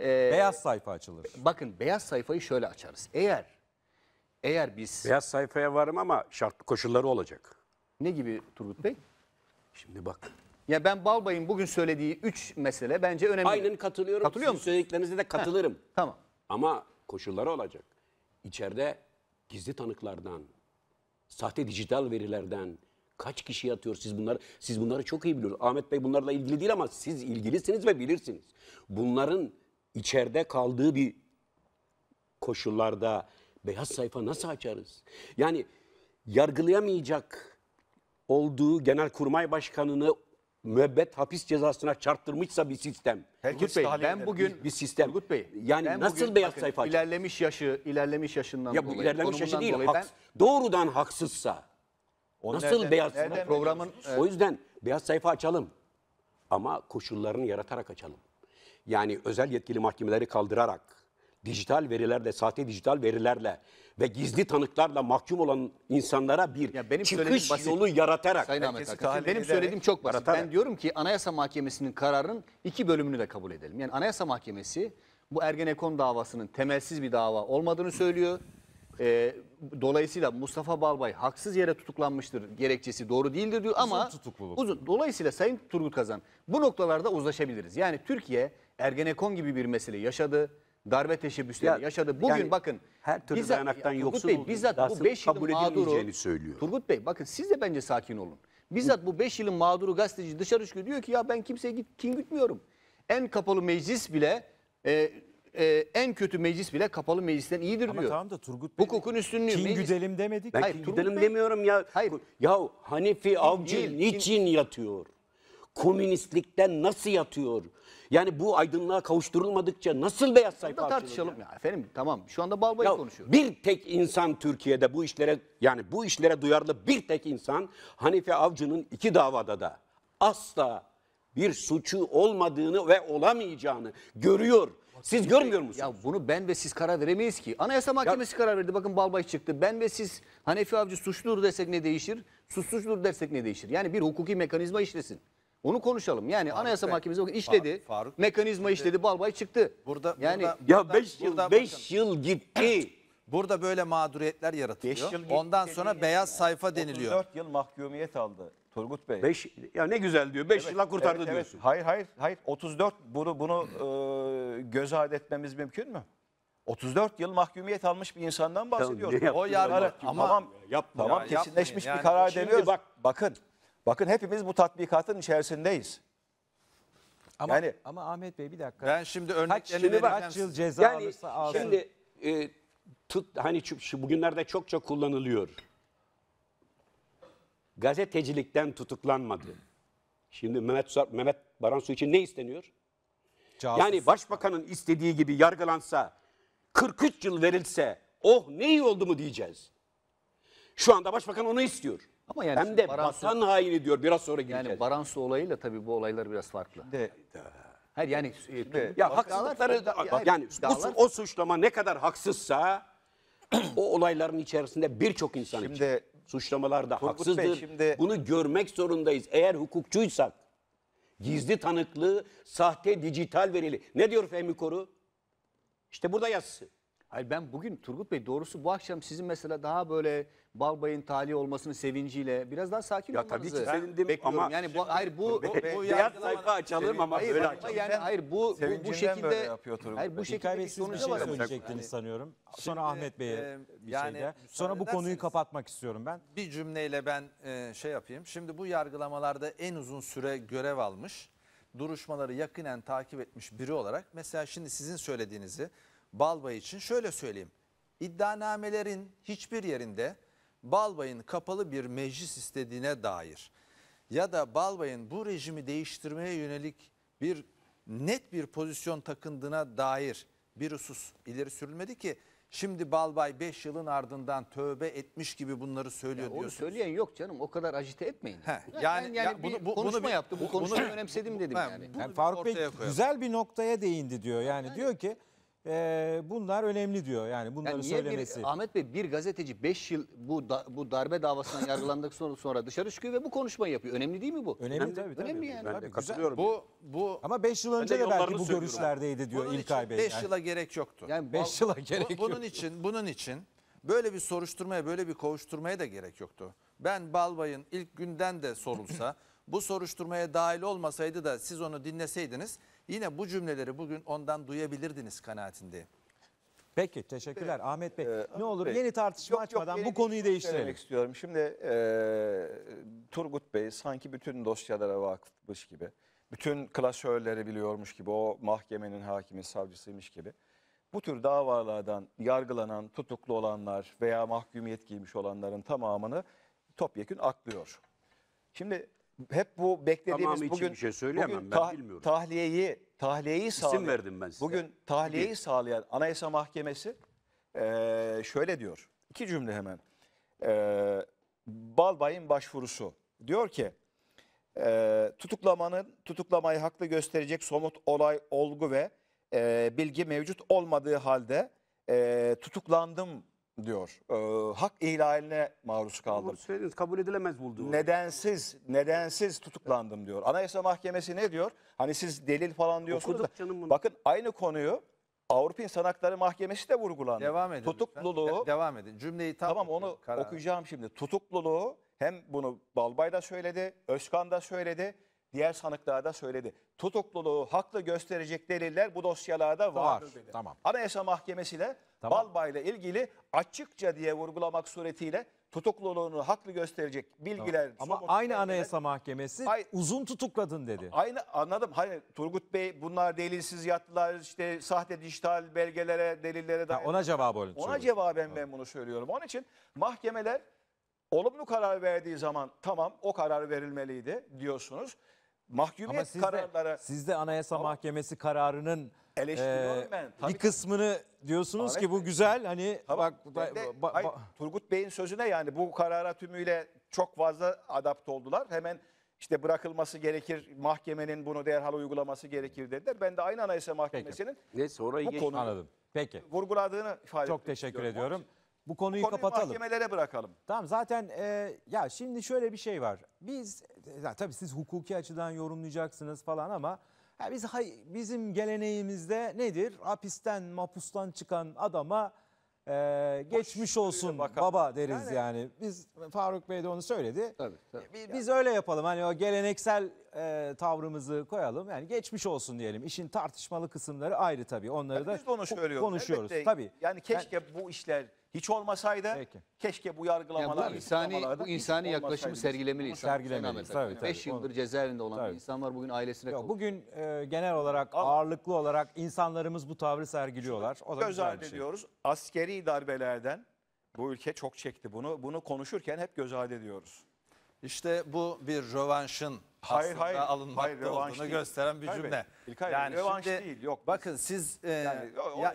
E, beyaz sayfa açılır. Bakın beyaz sayfayı şöyle açarız. Eğer eğer biz... Beyaz sayfaya varım ama şart koşulları olacak. Ne gibi Turgut Bey? Şimdi bak ya ben Balbay'ın bugün söylediği 3 mesele bence önemli. Aynen katılıyorum. Katılıyor Sizin musun? söylediklerinize de katılırım. Heh, tamam. Ama koşulları olacak. İçeride gizli tanıklardan, sahte dijital verilerden kaç kişi yatıyor? Siz bunları siz bunları çok iyi biliyorsunuz. Ahmet Bey bunlarla ilgili değil ama siz ilgilisiniz ve bilirsiniz. Bunların içeride kaldığı bir koşullarda beyaz sayfa nasıl açarız? Yani yargılayamayacak olduğu genel kurmay Başkanı'nı müebbet hapis cezasına çarptırmışsa bir sistem. Turgut Bey, ben bugün bir sistem. Turgut Bey, yani nasıl bugün, beyaz sayfa İlerlemiş yaşı, ilerlemiş yaşından Ya bu dolayı. ilerlemiş yaşı değil, dolayı haks, doğrudan haksızsa nasıl Nereden- beyaz sayfa? programın, O yüzden beyaz sayfa açalım ama koşullarını yaratarak açalım. Yani özel yetkili mahkemeleri kaldırarak dijital verilerle, sahte dijital verilerle ve gizli tanıklarla mahkum olan insanlara bir ya benim çıkış basit. yolu yaratarak. Sayın Ahmet Hakan, benim söylediğim çok basit. Yaratarak. Ben diyorum ki Anayasa Mahkemesi'nin kararının iki bölümünü de kabul edelim. Yani Anayasa Mahkemesi bu Ergenekon davasının temelsiz bir dava olmadığını söylüyor. E, dolayısıyla Mustafa Balbay haksız yere tutuklanmıştır gerekçesi doğru değildir diyor uzun ama tutukluluk. uzun dolayısıyla Sayın Turgut Kazan bu noktalarda uzlaşabiliriz. Yani Türkiye Ergenekon gibi bir mesele yaşadı darbe teşebbüsleri Ya, yaşadı. Bugün yani bakın her türlü dayanaktan ya Turgut yoksun Bey, bizzat bu iddiasını 5 yılın mağduru edilmeyeceğini söylüyor. Turgut Bey bakın siz de bence sakin olun. Bizzat bu 5 yılın mağduru gazeteci dışarı çıkıyor diyor ki ya ben kimseye git kim gitmiyorum. En kapalı meclis bile e, e, en kötü meclis bile kapalı meclisten iyidir Ama diyor. tamam da Turgut Bey. Hukukun üstünlüğü. Kin meclis- güdelim demedik. Ben Hayır, Turgut gidelim Bey- demiyorum ya. Hayır. Ya Hanefi Avcı değil, kim- niçin yatıyor? komünistlikten nasıl yatıyor? Yani bu aydınlığa kavuşturulmadıkça nasıl beyaz sayfa da tartışalım ya efendim tamam şu anda balbayı konuşuyor. Bir tek insan Türkiye'de bu işlere yani bu işlere duyarlı bir tek insan Hanife Avcı'nın iki davada da asla bir suçu olmadığını ve olamayacağını görüyor. Siz görmüyor musunuz? Ya bunu ben ve siz karar veremeyiz ki. Anayasa Mahkemesi ya, karar verdi. Bakın Balbay çıktı. Ben ve siz Hanefi Avcı suçludur desek ne değişir? Suçsuzdur dersek ne değişir? Yani bir hukuki mekanizma işlesin. Onu konuşalım. Yani Faruk Anayasa Bey, Mahkemesi bakın işledi. Faruk, mekanizma Bey, işledi. Balbay çıktı. Burada yani burada, ya 5 yıl 5 yıl gitti. Burada böyle mağduriyetler yaratılıyor. Yıl Ondan sonra beyaz sayfa deniliyor. 4 yıl mahkumiyet aldı Turgut Bey. 5 ya ne güzel diyor. 5 evet, yıla kurtardı evet, diyorsun. Evet. Hayır hayır hayır 34 bunu bunu e, göz ardı etmemiz mümkün mü? 34 yıl mahkumiyet almış bir insandan bahsediyoruz. Tamam, o yargı ama tamam, yapma, tamam ya, kesinleşmiş yani, bir karar demiyoruz. Bak, bakın Bakın hepimiz bu tatbikatın içerisindeyiz. Ama, yani, ama Ahmet Bey bir dakika. Ben şimdi örneklerini vereceğim. Kaç yıl ceza yani, alırsa alsın. Şimdi e, tut, hani şu, bugünlerde çok kullanılıyor. Gazetecilikten tutuklanmadı. Şimdi Mehmet, Mehmet Baransu için ne isteniyor? Casus. Yani başbakanın istediği gibi yargılansa, 43 yıl verilse, oh ne iyi oldu mu diyeceğiz. Şu anda başbakan onu istiyor. Ama yani Hem de Baransu, vatan haini diyor biraz sonra gireceğiz. Yani Baransu olayıyla tabii bu olaylar biraz farklı. De, de. Hayır yani e, de, ya haksızlıkları da, yani, yani bu, o suçlama ne kadar haksızsa o olayların içerisinde birçok insan şimdi, için suçlamalar da Turgut haksızdır. Bey, şimdi, Bunu görmek zorundayız. Eğer hukukçuysak gizli tanıklığı, sahte dijital verili. Ne diyor Fehmi Koru? İşte burada yazısı. Hayır ben bugün Turgut Bey doğrusu bu akşam sizin mesela daha böyle Balbay'ın tali olmasının sevinciyle biraz daha sakin Ya olmanızı tabii ki sevindim bekliyorum. ama yani bu hayır bu, bu, bu beyaz yargılama- sayfa açalım ama hayır, böyle açalım. yani hayır bu bu, bu şekilde yapıyor hayır bu şekilde bir Hikayetsiz sonuca şey varılacak. söyleyecektiniz sanıyorum. Sonra Şimdi, Ahmet Bey'e e, bir şey yani şey Sonra bu konuyu kapatmak istiyorum ben. bir cümleyle ben e, şey yapayım. Şimdi bu yargılamalarda en uzun süre görev almış, duruşmaları yakinen takip etmiş biri olarak mesela şimdi sizin söylediğinizi Balbay için şöyle söyleyeyim. İddianamelerin hiçbir yerinde Balbay'ın kapalı bir meclis istediğine dair ya da Balbay'ın bu rejimi değiştirmeye yönelik bir net bir pozisyon takındığına dair bir husus ileri sürülmedi ki Şimdi Balbay 5 yılın ardından tövbe etmiş gibi bunları söylüyor ya diyorsunuz. Onu söyleyen yok canım. O kadar acite etmeyin. He, yani, yani, yani ya, bunu, bu, konuşma bunu, yaptı. Bu, bu konuşmayı önemsedim dedim bu, yani. yani Faruk Bey koyalım. güzel bir noktaya değindi diyor. Yani, yani diyor ki e, bunlar önemli diyor yani bunları yani söylemesi. Bir, Ahmet Bey bir gazeteci 5 yıl bu da, bu darbe davasından [laughs] yargılandık sonra sonra dışarı çıkıyor ve bu konuşmayı yapıyor. Önemli değil mi bu? Önemli, önemli tabii. tabii. Önemli yani. Ben de katılıyorum. Bu, bu, Ama 5 yıl önce de belki bu görüşlerdeydi diyor bunun İlkay Bey. 5 yani. yıla gerek yoktu. Yani 5 yıla gerek bu, bunun için bunun için böyle bir soruşturmaya böyle bir kovuşturmaya da gerek yoktu. Ben Balbay'ın ilk günden de sorulsa [laughs] bu soruşturmaya dahil olmasaydı da siz onu dinleseydiniz yine bu cümleleri bugün ondan duyabilirdiniz kanaatinde. Peki teşekkürler evet. Ahmet Bey. Ee, ne olur Bey. yeni tartışma yok, açmadan yok, bu konuyu şey değiştirelim. istiyorum. Şimdi e, Turgut Bey sanki bütün dosyalara vakıfmış gibi. Bütün klasörleri biliyormuş gibi o mahkemenin hakimi savcısıymış gibi. Bu tür davalardan yargılanan, tutuklu olanlar veya mahkumiyet giymiş olanların tamamını topyekün aklıyor. Şimdi hep bu beklediğimiz Tamamı için bugün bir şey söyleyemem, bugün ben bilmiyorum. tahliyeyi tahliyeyi sağlayan verdim ben size. bugün tahliyeyi Bir. sağlayan Anayasa Mahkemesi eee, şöyle diyor. iki cümle hemen. Eee, Balbay'ın başvurusu diyor ki eee, tutuklamanın tutuklamayı haklı gösterecek somut olay, olgu ve eee, bilgi mevcut olmadığı halde eee, tutuklandım diyor. Ee, hak ihlaline maruz kaldım. Söylediniz, kabul edilemez buldu. Nedensiz, nedensiz tutuklandım diyor. Anayasa Mahkemesi ne diyor? Hani siz delil falan diyorsunuz da. canım bunu. Bakın aynı konuyu Avrupa İnsan Hakları Mahkemesi de vurgulandı. Devam edin. Tutukluluğu De- devam edin. Cümleyi tam Tamam onu Karar. okuyacağım şimdi. Tutukluluğu hem bunu Balbay da söyledi, Özkan da söyledi, diğer sanıklar da söyledi. Tutukluluğu haklı gösterecek deliller bu dosyalarda var. Var, tamam. Anayasa Mahkemesi de Tamam. Balba ile ilgili açıkça diye vurgulamak suretiyle tutukluluğunu haklı gösterecek bilgiler. Tamam. Ama aynı Anayasa Mahkemesi Ay- uzun tutukladın dedi. Aynı anladım. Hani Turgut Bey bunlar delilsiz yattılar işte sahte dijital belgelere, delillere dair. ona cevabı olun. Ona cevaben ben bunu söylüyorum. Onun için mahkemeler olumlu karar verdiği zaman tamam o karar verilmeliydi diyorsunuz. Mahkumiyet Ama siz de, kararları siz de Anayasa Mahkemesi kararının Eleştiriyorum Ee, ben. bir kısmını diyorsunuz Ahmet ki bu güzel hani Tamam, bak ben de- ba- ba- hayır, Turgut Bey'in sözüne yani bu karara tümüyle çok fazla adapte oldular. Hemen işte bırakılması gerekir, mahkemenin bunu derhal uygulaması gerekir dediler. Ben de aynı Anayasa Mahkemesi'nin Neyse orayı Bu konuyu anladım. Peki. vurguladığını ifade Çok teşekkür ediyorum. Bu konuyu Konuyu kapatalım. mahkemelere bırakalım. Tamam zaten e, ya şimdi şöyle bir şey var. Biz e, ya tabii siz hukuki açıdan yorumlayacaksınız falan ama ya biz bizim geleneğimizde nedir? Hapisten, mapustan çıkan adama e, geçmiş olsun baba deriz yani, yani. Biz Faruk Bey de onu söyledi. Tabii, tabii. E, biz, biz öyle yapalım. Hani o geleneksel e, tavrımızı koyalım. Yani geçmiş olsun diyelim. İşin tartışmalı kısımları ayrı tabii. Onları tabii da biz onu konuşuyoruz. Elbette, tabii. Yani keşke yani, bu işler hiç olmasaydı Peki. keşke bu yargılamalar... Yani bu insani, bu insani yaklaşımı sergilemeliyiz. Sergilemeliyiz. 5 yıldır cezaevinde olan tabii. insan bugün ailesine Yok Bugün e, genel olarak Al. ağırlıklı olarak insanlarımız bu tavrı sergiliyorlar. O da Göz güzel şey. ardı şey. ediyoruz. Askeri darbelerden bu ülke çok çekti bunu. Bunu konuşurken hep göz ardı ediyoruz. İşte bu bir rövanşın hayır, hayır, alınmakta hayır, olduğunu değil. gösteren bir hayır, cümle. İlkay yani revanş şimdi, değil. Yok. Bakın siz e, yani,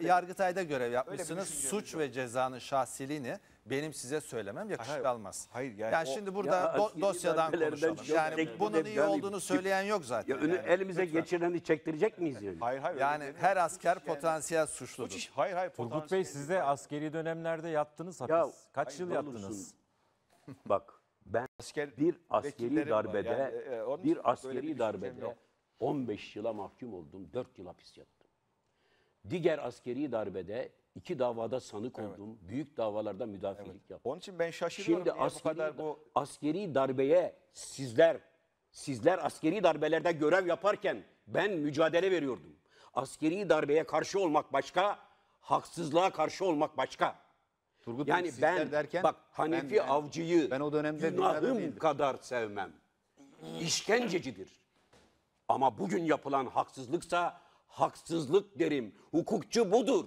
yargıtayda görev yapmışsınız. Suç yok. ve cezanın şahsiliğini benim size söylemem yakışık hayır, almaz. Hayır yani, yani o, şimdi burada ya, do, dosyadan konuşalım. Yani bunun iyi olduğunu söyleyen yok zaten. Ya, yani. Elimize Lütfen. geçireni çektirecek miyiz yani? Hayır hayır. Yani her asker potansiyel yani. suçludur. Hiç, hayır hayır. Turgut Bey size askeri dönemlerde yattınız hapis. Ya, Kaç hayır, yıl yattınız? Bak ben asker bir askeri darbede yani, e, e bir askeri bir darbede yok. 15 yıla mahkum oldum. 4 yıl hapis yattım. Diğer askeri darbede iki davada sanık evet. oldum. Büyük davalarda müdafilik evet. yaptım. Onun için ben şaşırıyorum. Şimdi askeri, bu kadar bu... askeri darbeye sizler sizler askeri darbelerde görev yaparken ben mücadele veriyordum. Askeri darbeye karşı olmak başka, haksızlığa karşı olmak başka. Turgut yani sizler ben derken, bak Hanefi ben, avcıyı ben o dönemde günahım kadar sevmem. İşkencecidir. Ama bugün yapılan haksızlıksa haksızlık derim. Hukukçu budur.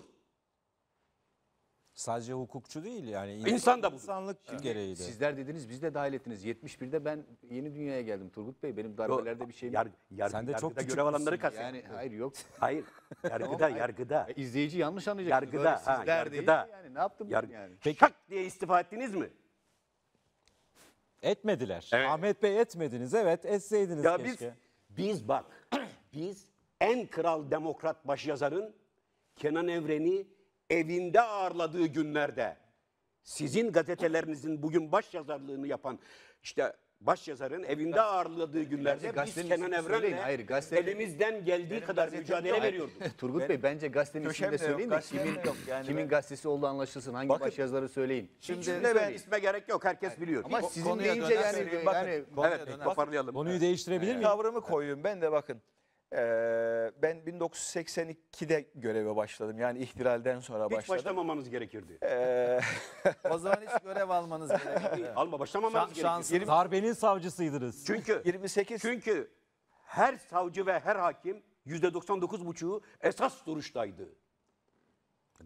Sadece hukukçu değil yani. İnsan da bu. İnsanlık gereği de. Sizler dediniz biz de dahil ettiniz. 71'de ben yeni dünyaya geldim Turgut Bey. Benim darbelerde bir şeyim yok. Yargı, yargı, Sen de çok yargıda küçük görev alanları kastediyorsun. Yani hayır yok. [laughs] Hayır. Yargıda, hayır. yargıda. E, İzleyici yanlış anlayacak. Yargıda, ha, yargıda. Yani ne yaptım ben Yargı. yani? Peki. Şak diye istifa ettiniz mi? Etmediler. Evet. Ahmet Bey etmediniz. Evet etseydiniz Ya keşke. biz biz bak biz en kral demokrat başyazarın Kenan Evren'i evinde ağırladığı günlerde sizin gazetelerinizin bugün baş yazarlığını yapan işte baş yazarın evinde ağırladığı günlerde bence biz Kenan Evren'le hayır, gazetenin, elimizden geldiği kadar mücadele veriyorduk. [laughs] Turgut Benim, Bey bence gazetenin ismini de söyleyin de kimin, yok yani kimin ben... gazetesi olduğu anlaşılsın. Hangi Bakın, baş yazarı söyleyin. Şimdi, şimdi ben, isme gerek yok herkes biliyor. Ama sizin deyince yani, yani, bakın, evet, toparlayalım. Konuyu değiştirebilir miyim? Kavramı koyayım. ben de bakın. Ee, ben 1982'de göreve başladım. Yani ihtilalden sonra Hiç başladım. başlamamanız gerekirdi. Ee, O zaman hiç görev almanız [laughs] gerekiyor. Alma başlamamanız Şan- gerekirdi. şansınız- Darbenin savcısıydınız. Çünkü 28 çünkü her savcı ve her hakim %99,5'u esas duruştaydı.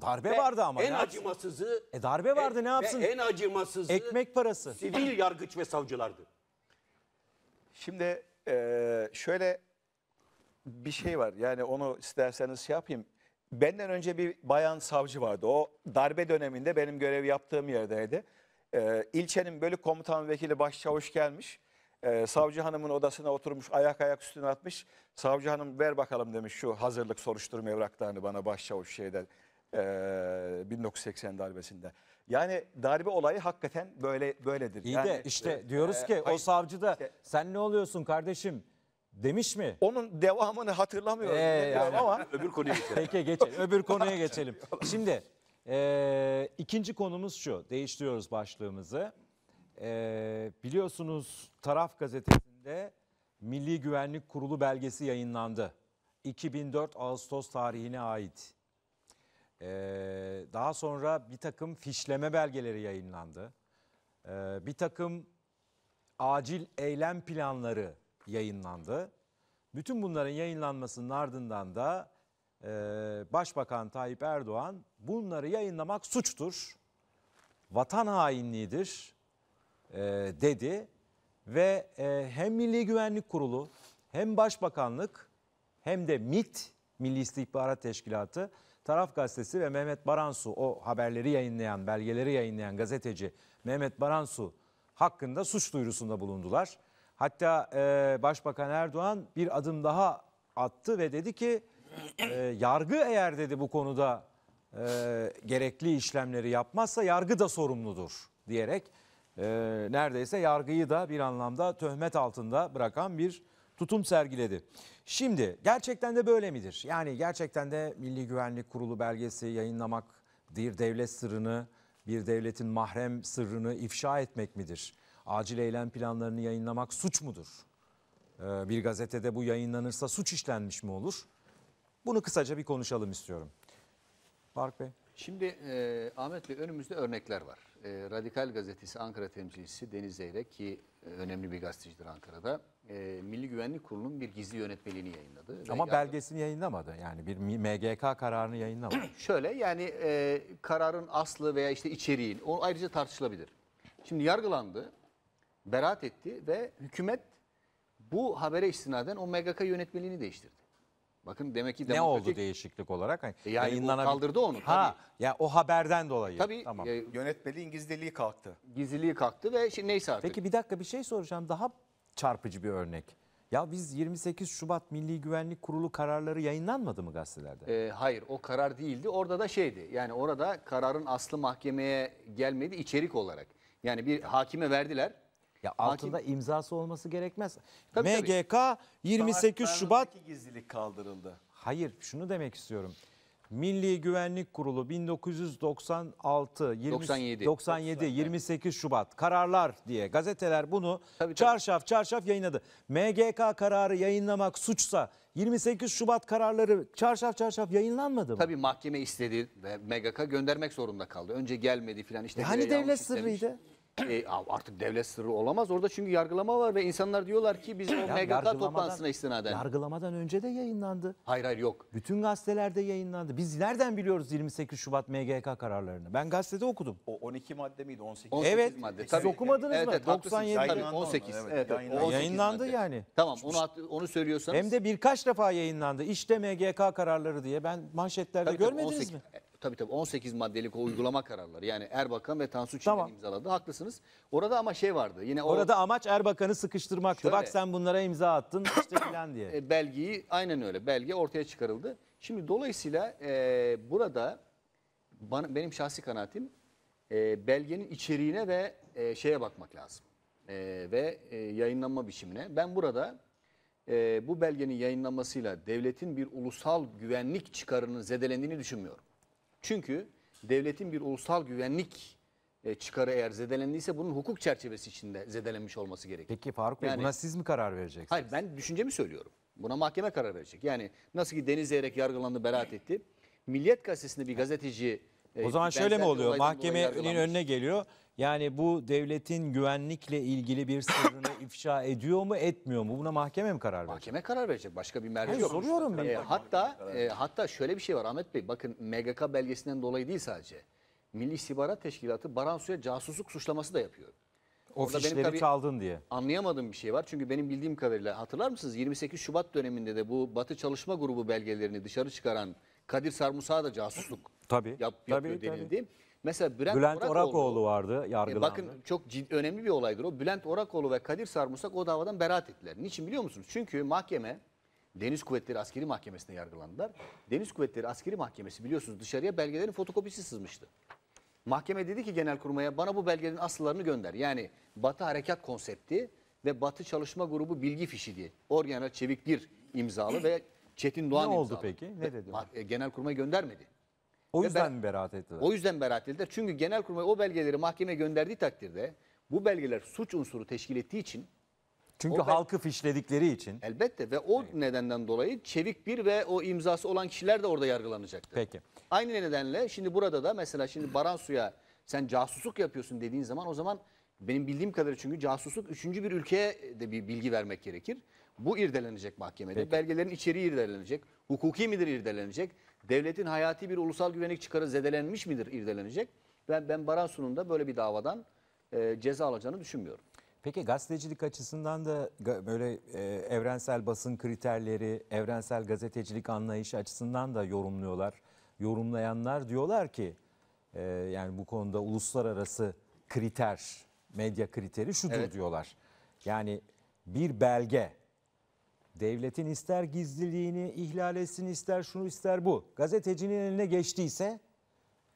Darbe Ve vardı ama. en ya. acımasızı E darbe vardı ne yapsın? en acımasızı Ekmek parası. sivil yargıç ve savcılardı. Şimdi eee, şöyle bir şey var. Yani onu isterseniz şey yapayım. Benden önce bir bayan savcı vardı. O darbe döneminde benim görev yaptığım yerdeydi. Ee, ilçenin bölük komutan vekili başçavuş gelmiş. Ee, savcı hanımın odasına oturmuş, ayak ayak üstüne atmış. Savcı hanım ver bakalım demiş şu hazırlık soruşturma evraklarını bana başçavuş şeyden e, ee, 1980 darbesinde. Yani darbe olayı hakikaten böyle böyledir. İyi yani, de işte e, diyoruz e, ki e, o savcı da işte, sen ne oluyorsun kardeşim? Demiş mi? Onun devamını hatırlamıyorum Ee, yani. ama [laughs] Öbür konuya geçelim. Peki geçelim. [laughs] Öbür konuya geçelim. Şimdi e, ikinci konumuz şu. Değiştiriyoruz başlığımızı. E, biliyorsunuz Taraf gazetesinde Milli Güvenlik Kurulu belgesi yayınlandı. 2004 Ağustos tarihine ait. E, daha sonra bir takım fişleme belgeleri yayınlandı. E, bir takım acil eylem planları yayınlandı. Bütün bunların yayınlanmasının ardından da e, Başbakan Tayyip Erdoğan bunları yayınlamak suçtur, vatan hainliğidir e, dedi. Ve e, hem Milli Güvenlik Kurulu hem Başbakanlık hem de MIT Milli İstihbarat Teşkilatı Taraf Gazetesi ve Mehmet Baransu o haberleri yayınlayan, belgeleri yayınlayan gazeteci Mehmet Baransu hakkında suç duyurusunda bulundular. Hatta e, Başbakan Erdoğan bir adım daha attı ve dedi ki e, yargı eğer dedi bu konuda e, gerekli işlemleri yapmazsa yargı da sorumludur diyerek e, neredeyse yargıyı da bir anlamda töhmet altında bırakan bir tutum sergiledi. Şimdi gerçekten de böyle midir? Yani gerçekten de Milli Güvenlik Kurulu belgesi yayınlamak bir devlet sırrını, bir devletin mahrem sırrını ifşa etmek midir? acil eylem planlarını yayınlamak suç mudur? Ee, bir gazetede bu yayınlanırsa suç işlenmiş mi olur? Bunu kısaca bir konuşalım istiyorum. Park Bey. Şimdi e, Ahmet Bey önümüzde örnekler var. E, Radikal Gazetesi Ankara temsilcisi Deniz Zeyrek ki e, önemli bir gazetecidir Ankara'da. E, Milli Güvenlik Kurulu'nun bir gizli yönetmeliğini yayınladı. Ama Ve belgesini yayınlamadı. Yani bir MGK kararını yayınlamadı. [clears throat] Şöyle yani e, kararın aslı veya işte içeriğin, o ayrıca tartışılabilir. Şimdi yargılandı beraat etti ve hükümet bu habere istinaden o MGK yönetmeliğini değiştirdi. Bakın demek ki ne oldu değişiklik olarak? Hani e yani yayınlanan... kaldırdı onu. Ha, tabii. ya o haberden dolayı. Tabii. Tamam. E, yönetmeliğin gizliliği kalktı. Gizliliği kalktı ve şimdi neyse artık. Peki bir dakika bir şey soracağım. Daha çarpıcı bir örnek. Ya biz 28 Şubat Milli Güvenlik Kurulu kararları yayınlanmadı mı gazetelerde? E, hayır o karar değildi. Orada da şeydi. Yani orada kararın aslı mahkemeye gelmedi içerik olarak. Yani bir hakime verdiler ya altında imzası olması gerekmez. Tabii, MGK 28 Şubat gizlilik kaldırıldı. Hayır şunu demek istiyorum. Milli Güvenlik Kurulu 1996 20, 97, 97 28 Şubat kararlar diye gazeteler bunu Tabii, tabii. çarşaf çarşaf yayınladı. MGK kararı yayınlamak suçsa 28 Şubat kararları çarşaf çarşaf yayınlanmadı mı? Tabii mahkeme istedi ve MGK göndermek zorunda kaldı. Önce gelmedi filan işte. hani devlet yanlış istemiş. sırrıydı? e, artık devlet sırrı olamaz. Orada çünkü yargılama var ve insanlar diyorlar ki biz o MGK toplantısına istinaden. Yargılamadan önce de yayınlandı. Hayır hayır yok. Bütün gazetelerde yayınlandı. Biz nereden biliyoruz 28 Şubat MGK kararlarını? Ben gazetede okudum. O 12 madde miydi? 18, 18 evet. madde. Siz Tabii. okumadınız evet, mı? Evet, 97 tabii, 18. Evet, evet, yayınlandı, 18 yayınlandı yani. Tamam onu onu söylüyorsanız. Hem de birkaç defa yayınlandı. İşte MGK kararları diye. Ben manşetlerde tabii, görmediniz tabii, 18. mi? Tabii tabii 18 maddelik o uygulama kararları. Yani Erbakan ve Tansu Çiller Tamam. imzaladı. Haklısınız. Orada ama şey vardı. Yine o Orada amaç Erbakan'ı sıkıştırmaktı. Şöyle- Bak sen bunlara imza attın işte filan diye. [coughs] e, belgeyi aynen öyle. Belge ortaya çıkarıldı. Şimdi dolayısıyla e, burada bana, benim şahsi kanaatim e, belgenin içeriğine ve e, şeye bakmak lazım. E, ve e, yayınlanma biçimine. Ben burada e, bu belgenin yayınlanmasıyla devletin bir ulusal güvenlik çıkarının zedelendiğini düşünmüyorum. Çünkü devletin bir ulusal güvenlik e, çıkarı eğer zedelendiyse bunun hukuk çerçevesi içinde zedelenmiş olması gerekir. Peki Faruk Bey yani, buna siz mi karar vereceksiniz? Hayır ben düşüncemi söylüyorum. Buna mahkeme karar verecek. Yani nasıl ki Deniz Zeyrek yargılandı beraat etti. Milliyet gazetesinde bir gazeteci... E, o zaman şöyle mi oluyor? Mahkemenin önüne geliyor. Yani bu devletin güvenlikle ilgili bir sırrını [laughs] ifşa ediyor mu etmiyor mu? Buna mahkeme mi karar verecek? Mahkeme karar verecek. Başka bir merci yok. Soruyorum ben. E, hatta e, hatta şöyle bir şey var Ahmet Bey. Bakın MGK belgesinden dolayı değil sadece. Milli İstihbarat Teşkilatı Baransu'ya casusluk suçlaması da yapıyor. O Orada fişleri benim çaldın diye. Anlayamadığım bir şey var. Çünkü benim bildiğim kadarıyla hatırlar mısınız? 28 Şubat döneminde de bu Batı Çalışma Grubu belgelerini dışarı çıkaran Kadir Sarmusa da casusluk tabii, yap, yapıyor tabii. denildi. Tabii. Mesela Bülent, Bülent Orakoğlu, Orakoğlu vardı e, yargılandı. E bakın çok ciddi, önemli bir olaydır o. Bülent Orakoğlu ve Kadir Sarmusak o davadan beraat ettiler. Niçin biliyor musunuz? Çünkü mahkeme Deniz Kuvvetleri Askeri Mahkemesi'ne yargılandılar. Deniz Kuvvetleri Askeri Mahkemesi biliyorsunuz dışarıya belgelerin fotokopisi sızmıştı. Mahkeme dedi ki Genel Kurmaya bana bu belgelerin asıllarını gönder. Yani Batı Harekat Konsepti ve Batı Çalışma Grubu Bilgi Fişi diye. Oryanel Çevik bir imzalı ve Çetin Doğan ne imzalı. Ne oldu peki? Ne dedi? Genel Genelkurmay göndermedi. O yüzden ber beraat ettiler? O yüzden beraat ettiler. Çünkü kurmay o belgeleri mahkemeye gönderdiği takdirde bu belgeler suç unsuru teşkil ettiği için çünkü halkı fişledikleri için. Elbette ve o evet. nedenden dolayı Çevik bir ve o imzası olan kişiler de orada yargılanacaktı. Peki. Aynı nedenle şimdi burada da mesela şimdi Baran suya sen casusluk yapıyorsun dediğin zaman o zaman benim bildiğim kadarıyla çünkü casusluk üçüncü bir ülkeye de bir bilgi vermek gerekir. Bu irdelenecek mahkemede. Peki. Belgelerin içeriği irdelenecek. Hukuki midir irdelenecek devletin hayati bir ulusal güvenlik çıkarı zedelenmiş midir irdelenecek. Ben, ben Baransu'nun da böyle bir davadan e, ceza alacağını düşünmüyorum. Peki gazetecilik açısından da böyle e, evrensel basın kriterleri, evrensel gazetecilik anlayışı açısından da yorumluyorlar. Yorumlayanlar diyorlar ki e, yani bu konuda uluslararası kriter, medya kriteri şudur evet. diyorlar. Yani bir belge Devletin ister gizliliğini ihlal etsin ister şunu ister bu. Gazetecinin eline geçtiyse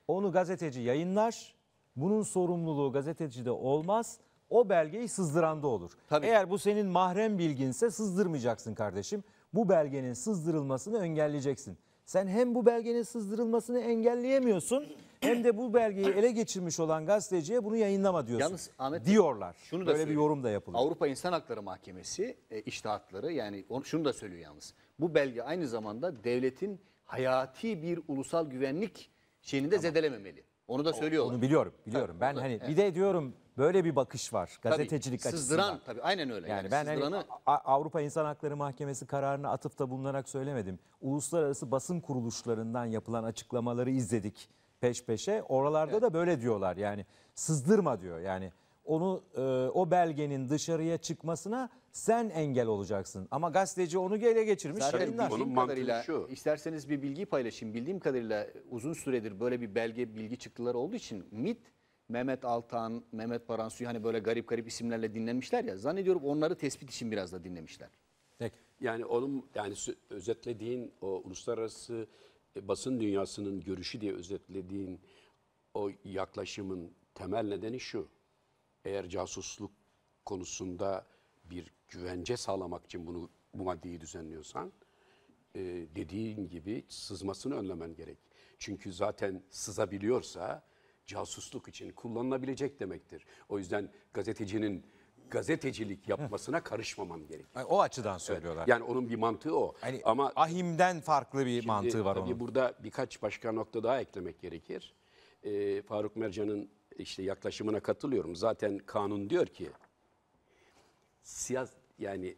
onu gazeteci yayınlar. Bunun sorumluluğu gazetecide olmaz. O belgeyi sızdıranda olur. Tabii. Eğer bu senin mahrem bilginse sızdırmayacaksın kardeşim. Bu belgenin sızdırılmasını engelleyeceksin. Sen hem bu belgenin sızdırılmasını engelleyemiyorsun hem de bu belgeyi ele geçirmiş olan gazeteciye bunu yayınlama diyorsun. Yalnız Ahmet diyorlar. Şunu da Böyle bir yorum da yapılıyor. Avrupa İnsan Hakları Mahkemesi e, iştahatları yani onu, şunu da söylüyor yalnız. Bu belge aynı zamanda devletin hayati bir ulusal güvenlik şeyini de zedelememeli. Onu da söylüyorlar. Onu biliyorum, biliyorum. Tabii, ben onu- hani bir de diyorum böyle bir bakış var gazetecilik tabii, açısından. Sızdıran tabii aynen öyle. Yani, Yani, ben hani sızdıranı A- Avrupa İnsan Hakları Mahkemesi kararını atıfta bulunarak söylemedim. Uluslararası basın kuruluşlarından yapılan açıklamaları izledik peş peşe. Oralarda evet. da böyle diyorlar yani sızdırma diyor yani onu e, o belgenin dışarıya çıkmasına sen engel olacaksın. Ama gazeteci onu gele geçirmiş. Zaten bildiğim kadarıyla şu. isterseniz bir bilgi paylaşayım. Bildiğim kadarıyla uzun süredir böyle bir belge bilgi çıktıları olduğu için MIT Mehmet Altan, Mehmet Baransu'yu hani böyle garip garip isimlerle dinlemişler ya. Zannediyorum onları tespit için biraz da dinlemişler. Peki. Yani onun yani özetlediğin o uluslararası e, basın dünyasının görüşü diye özetlediğin o yaklaşımın temel nedeni şu. Eğer casusluk konusunda bir güvence sağlamak için bunu bu maddeyi düzenliyorsan e, dediğin gibi sızmasını önlemen gerek. Çünkü zaten sızabiliyorsa casusluk için kullanılabilecek demektir. O yüzden gazetecinin gazetecilik yapmasına karışmaman gerek. Yani o açıdan söylüyorlar. Yani onun bir mantığı o. Yani Ama ahimden farklı bir mantığı var tabii onun. burada birkaç başka nokta daha eklemek gerekir. Ee, Faruk Mercan'ın işte yaklaşımına katılıyorum. Zaten kanun diyor ki siyas yani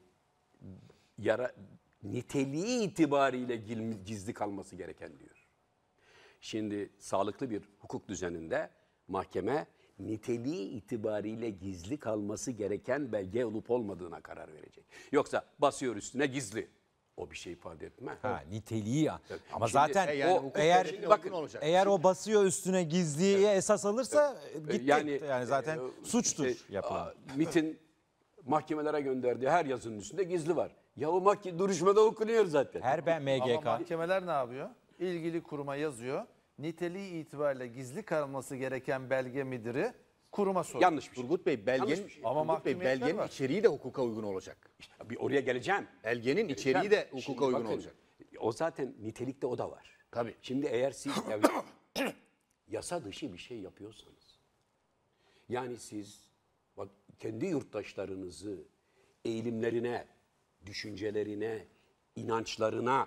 yara niteliği itibariyle gizli kalması gereken diyor. Şimdi sağlıklı bir hukuk düzeninde mahkeme niteliği itibariyle gizli kalması gereken belge olup olmadığına karar verecek. Yoksa basıyor üstüne gizli. O bir şey ifade etmez. Ha niteliği ya. Tabii. Ama Şimdi, zaten e, yani o eğer bakın olacak. eğer o basıyor üstüne gizliye evet. esas alırsa evet. E, e, gitti. Yani, yani zaten e, suçtur işte, yapılan. MIT'in mahkemelere gönderdiği her yazının üstünde gizli var. Ya o mahke duruşmada okunuyor zaten. Her ben MGK. Ama mahkemeler ne yapıyor? İlgili kuruma yazıyor niteliği itibariyle gizli kalması gereken belge midir'i kuruma soruyor. Yanlış bir şey. Turgut Bey belgenin, şey. Ama Turgut Bey, belgenin içeriği de hukuka uygun olacak. İşte bir oraya geleceğim. Belgenin içeriği de hukuka Şimdi uygun bakın, olacak. O zaten nitelikte o da var. Tabii. Şimdi eğer siz [coughs] ya, yasa dışı bir şey yapıyorsanız yani siz bak kendi yurttaşlarınızı eğilimlerine, düşüncelerine, inançlarına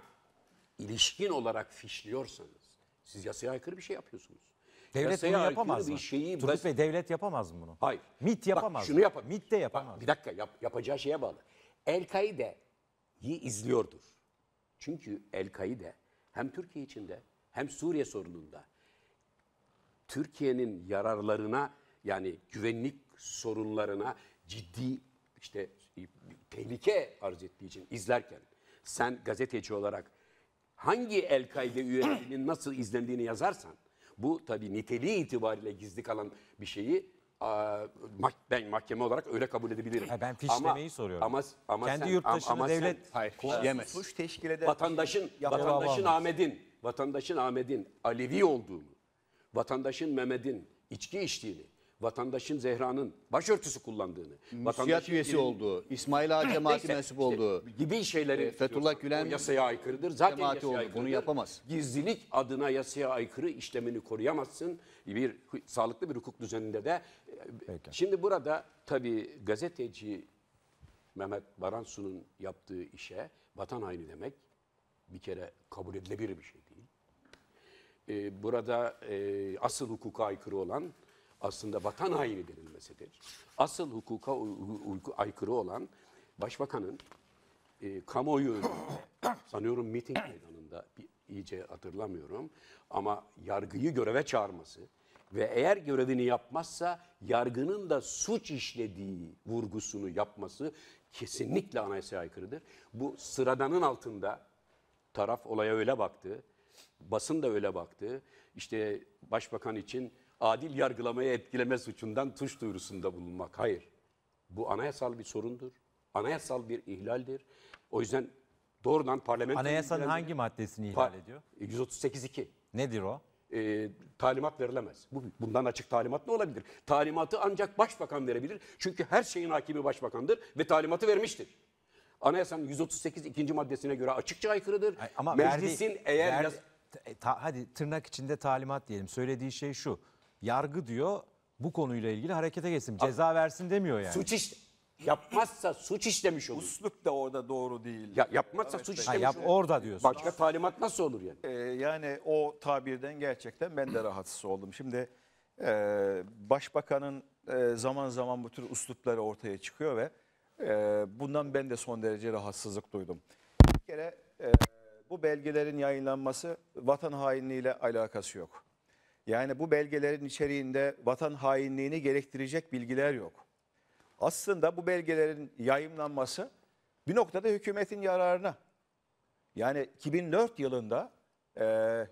ilişkin olarak fişliyorsanız siz yasaya aykırı bir şey yapıyorsunuz. Devlet yasaya bunu yapamaz mı? şeyi Turgut bas... Bey devlet yapamaz mı bunu? Hayır. MIT yapamaz. Bak, şunu yap MIT de yapamaz. Bak, bir dakika yap, yapacağı şeye bağlı. El-Kaide'yi izliyordur. Çünkü El-Kaide hem Türkiye içinde hem Suriye sorununda Türkiye'nin yararlarına yani güvenlik sorunlarına ciddi işte tehlike arz ettiği için izlerken sen gazeteci olarak hangi El-Kaide üyelerinin nasıl izlendiğini yazarsan bu tabii niteliği itibariyle gizli kalan bir şeyi ben mahkeme olarak öyle kabul edebilirim. Ha, ben fişlemeyi ama, soruyorum. Ama, ama Kendi sen, yurttaşını ama devlet sen, hayır, fiş, yemez. Suç teşkil eder. Vatandaşın, vatandaşın Ahmet'in, vatandaşın Ahmet'in Alevi olduğunu, vatandaşın Mehmet'in içki içtiğini, vatandaşın Zehra'nın başörtüsü kullandığını, Müsiyat üyesi olduğu, İsmail Ağa [laughs] cemaati mensup olduğu işte, gibi şeyleri e, Fethullah Gülen yasaya aykırıdır. Zaten yasaya oldu, aykırıdır. bunu yapamaz. Gizlilik adına yasaya aykırı işlemini koruyamazsın. Bir sağlıklı bir hukuk düzeninde de. E, Peki. Şimdi burada tabii gazeteci Mehmet Baransu'nun yaptığı işe vatan haini demek bir kere kabul edilebilir bir şey değil. Ee, burada e, asıl hukuka aykırı olan aslında vatan haini denilmesidir. Asıl hukuka aykırı olan başbakanın e, kamuoyu [coughs] sanıyorum miting meydanında bir, iyice hatırlamıyorum ama yargıyı göreve çağırması ve eğer görevini yapmazsa yargının da suç işlediği vurgusunu yapması kesinlikle anayasaya aykırıdır. Bu sıradanın altında taraf olaya öyle baktı, basın da öyle baktı. İşte başbakan için adil yargılamaya etkileme suçundan tuş duyurusunda bulunmak. Hayır. Bu anayasal bir sorundur. Anayasal bir ihlaldir. O yüzden doğrudan parlamento... Anayasanın hangi maddesini ihlal ediyor? 138.2. Nedir o? E, talimat verilemez. Bu, bundan açık talimat ne olabilir? Talimatı ancak başbakan verebilir. Çünkü her şeyin hakimi başbakandır ve talimatı vermiştir. Anayasanın 138 ikinci maddesine göre açıkça aykırıdır. Ama Meclisin verdi, eğer... Verdi, e, ta, hadi tırnak içinde talimat diyelim. Söylediği şey şu yargı diyor bu konuyla ilgili harekete geçsin. Ceza versin demiyor yani. Suç iş yapmazsa suç işlemiş olur. Uslup da orada doğru değil. Ya, yapmazsa suç Ha, işlemiş yap, olur. orada diyorsun. Başka talimat nasıl olur yani? Ee, yani o tabirden gerçekten ben de rahatsız oldum. Şimdi e, başbakanın e, zaman zaman bu tür uslupları ortaya çıkıyor ve e, bundan ben de son derece rahatsızlık duydum. Bir kere e, bu belgelerin yayınlanması vatan hainliğiyle alakası yok. Yani bu belgelerin içeriğinde vatan hainliğini gerektirecek bilgiler yok. Aslında bu belgelerin yayımlanması bir noktada hükümetin yararına. Yani 2004 yılında e,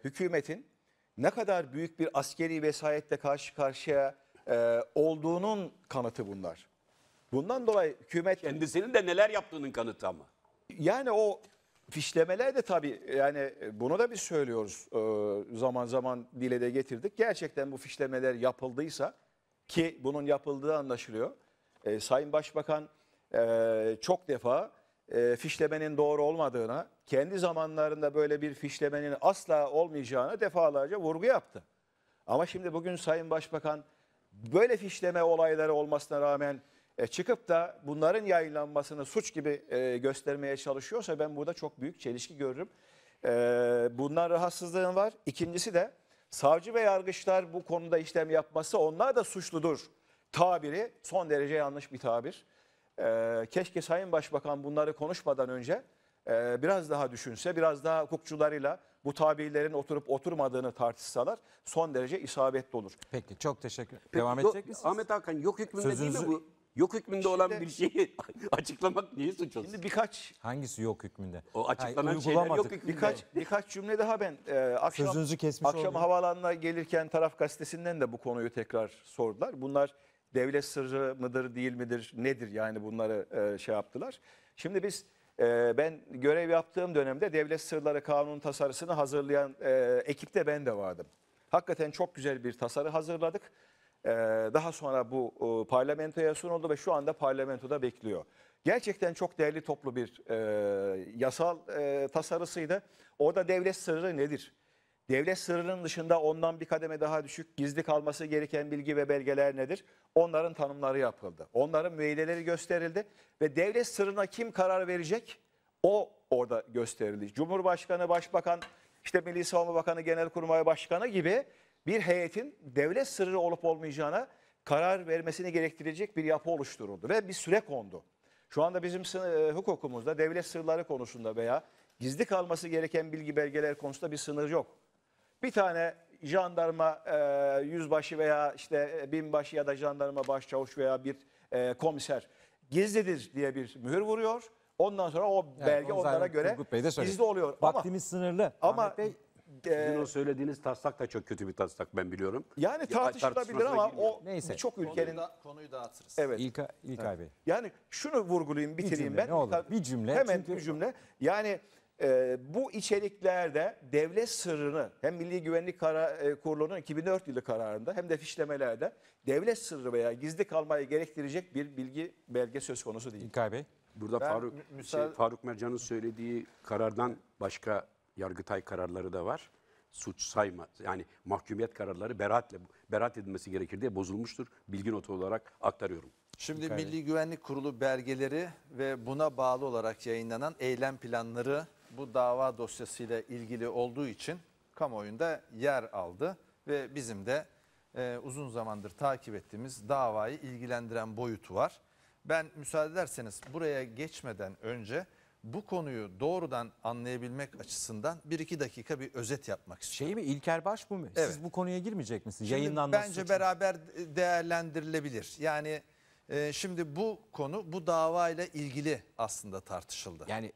hükümetin ne kadar büyük bir askeri vesayetle karşı karşıya e, olduğunun kanıtı bunlar. Bundan dolayı hükümet... Kendisinin de neler yaptığının kanıtı ama. Yani o Fişlemeler de tabii yani e, bunu da biz söylüyoruz ee, zaman zaman dile de getirdik. Gerçekten bu fişlemeler yapıldıysa ki bunun yapıldığı anlaşılıyor. Ee, Sayın Başbakan e, çok defa e, fişlemenin doğru olmadığına, kendi zamanlarında böyle bir fişlemenin asla olmayacağına defalarca vurgu yaptı. Ama şimdi bugün Sayın Başbakan böyle fişleme olayları olmasına rağmen e, çıkıp da bunların yayınlanmasını suç gibi e, göstermeye çalışıyorsa ben burada çok büyük çelişki görürüm. E, bundan rahatsızlığım var. İkincisi de savcı ve yargıçlar bu konuda işlem yapması onlar da suçludur tabiri son derece yanlış bir tabir. E, keşke Sayın Başbakan bunları konuşmadan önce biraz daha düşünse, biraz daha hukukçularıyla bu tabirlerin oturup oturmadığını tartışsalar son derece isabetli olur. Peki çok teşekkür ederim. Devam edecek misiniz? Ahmet Hakan yok hükmünde Sözünüzü... değil mi bu? yok hükmünde olan bir şeyi [laughs] açıklamak niye suç olsun? Şimdi birkaç Hangisi yok hükmünde? O açıklanan Hayır, şeyler yok hükmünde. birkaç birkaç cümle daha ben e, akşam Sözünüzü kesmiş akşam oldum. havaalanına gelirken Taraf Gazetesi'nden de bu konuyu tekrar sordular. Bunlar devlet sırrı mıdır değil midir nedir yani bunları e, şey yaptılar. Şimdi biz e, ben görev yaptığım dönemde devlet sırları kanun tasarısını hazırlayan e, ekipte ben de vardım. Hakikaten çok güzel bir tasarı hazırladık. Ee, daha sonra bu e, parlamentoya sunuldu ve şu anda parlamentoda bekliyor. Gerçekten çok değerli toplu bir e, yasal e, tasarısıydı. Orada devlet sırrı nedir? Devlet sırrının dışında ondan bir kademe daha düşük gizli kalması gereken bilgi ve belgeler nedir? Onların tanımları yapıldı. Onların müeyyideleri gösterildi ve devlet sırrına kim karar verecek? O orada gösterildi. Cumhurbaşkanı, Başbakan, işte Milli Savunma Bakanı, Genelkurmay Başkanı gibi bir heyetin devlet sırrı olup olmayacağına karar vermesini gerektirecek bir yapı oluşturuldu ve bir süre kondu. Şu anda bizim e, hukukumuzda devlet sırları konusunda veya gizli kalması gereken bilgi belgeler konusunda bir sınır yok. Bir tane jandarma e, yüzbaşı veya işte e, binbaşı ya da jandarma başçavuş veya bir e, komiser gizlidir diye bir mühür vuruyor. Ondan sonra o belge yani onlara göre gizli oluyor. Vaktimiz ama, sınırlı. Ama Bey, sizin ee, o söylediğiniz taslak da çok kötü bir taslak ben biliyorum. Yani tartışılabilir ama o Neyse. birçok ülkenin Konuyu, da, konuyu dağıtırız. Evet. ilk İlkay Bey. Yani şunu vurgulayayım, bitireyim cümle, ben. ne olur, bir cümle. Hemen Çünkü- bir cümle. Yani e, bu içeriklerde devlet sırrını hem Milli Güvenlik Kara, e, Kurulu'nun 2004 yılı kararında hem de fişlemelerde devlet sırrı veya gizli kalmayı gerektirecek bir bilgi belge söz konusu değil. İlkay Burada Ben Faruk, müsa- şey, Faruk Mercan'ın söylediği karardan başka Yargıtay kararları da var. Suç sayma yani mahkumiyet kararları beraatle beraat edilmesi gerekir diye bozulmuştur. Bilgi notu olarak aktarıyorum. Şimdi Hikaye. Milli Güvenlik Kurulu belgeleri ve buna bağlı olarak yayınlanan eylem planları bu dava dosyasıyla ilgili olduğu için kamuoyunda yer aldı ve bizim de e, uzun zamandır takip ettiğimiz davayı ilgilendiren boyutu var. Ben müsaade ederseniz buraya geçmeden önce bu konuyu doğrudan anlayabilmek açısından bir iki dakika bir özet yapmak istiyorum. Şey mi İlker Baş bu mu? Evet. Siz bu konuya girmeyecek misiniz? Şimdi Yayınlanması bence için. beraber değerlendirilebilir. Yani e, şimdi bu konu bu davayla ilgili aslında tartışıldı. Yani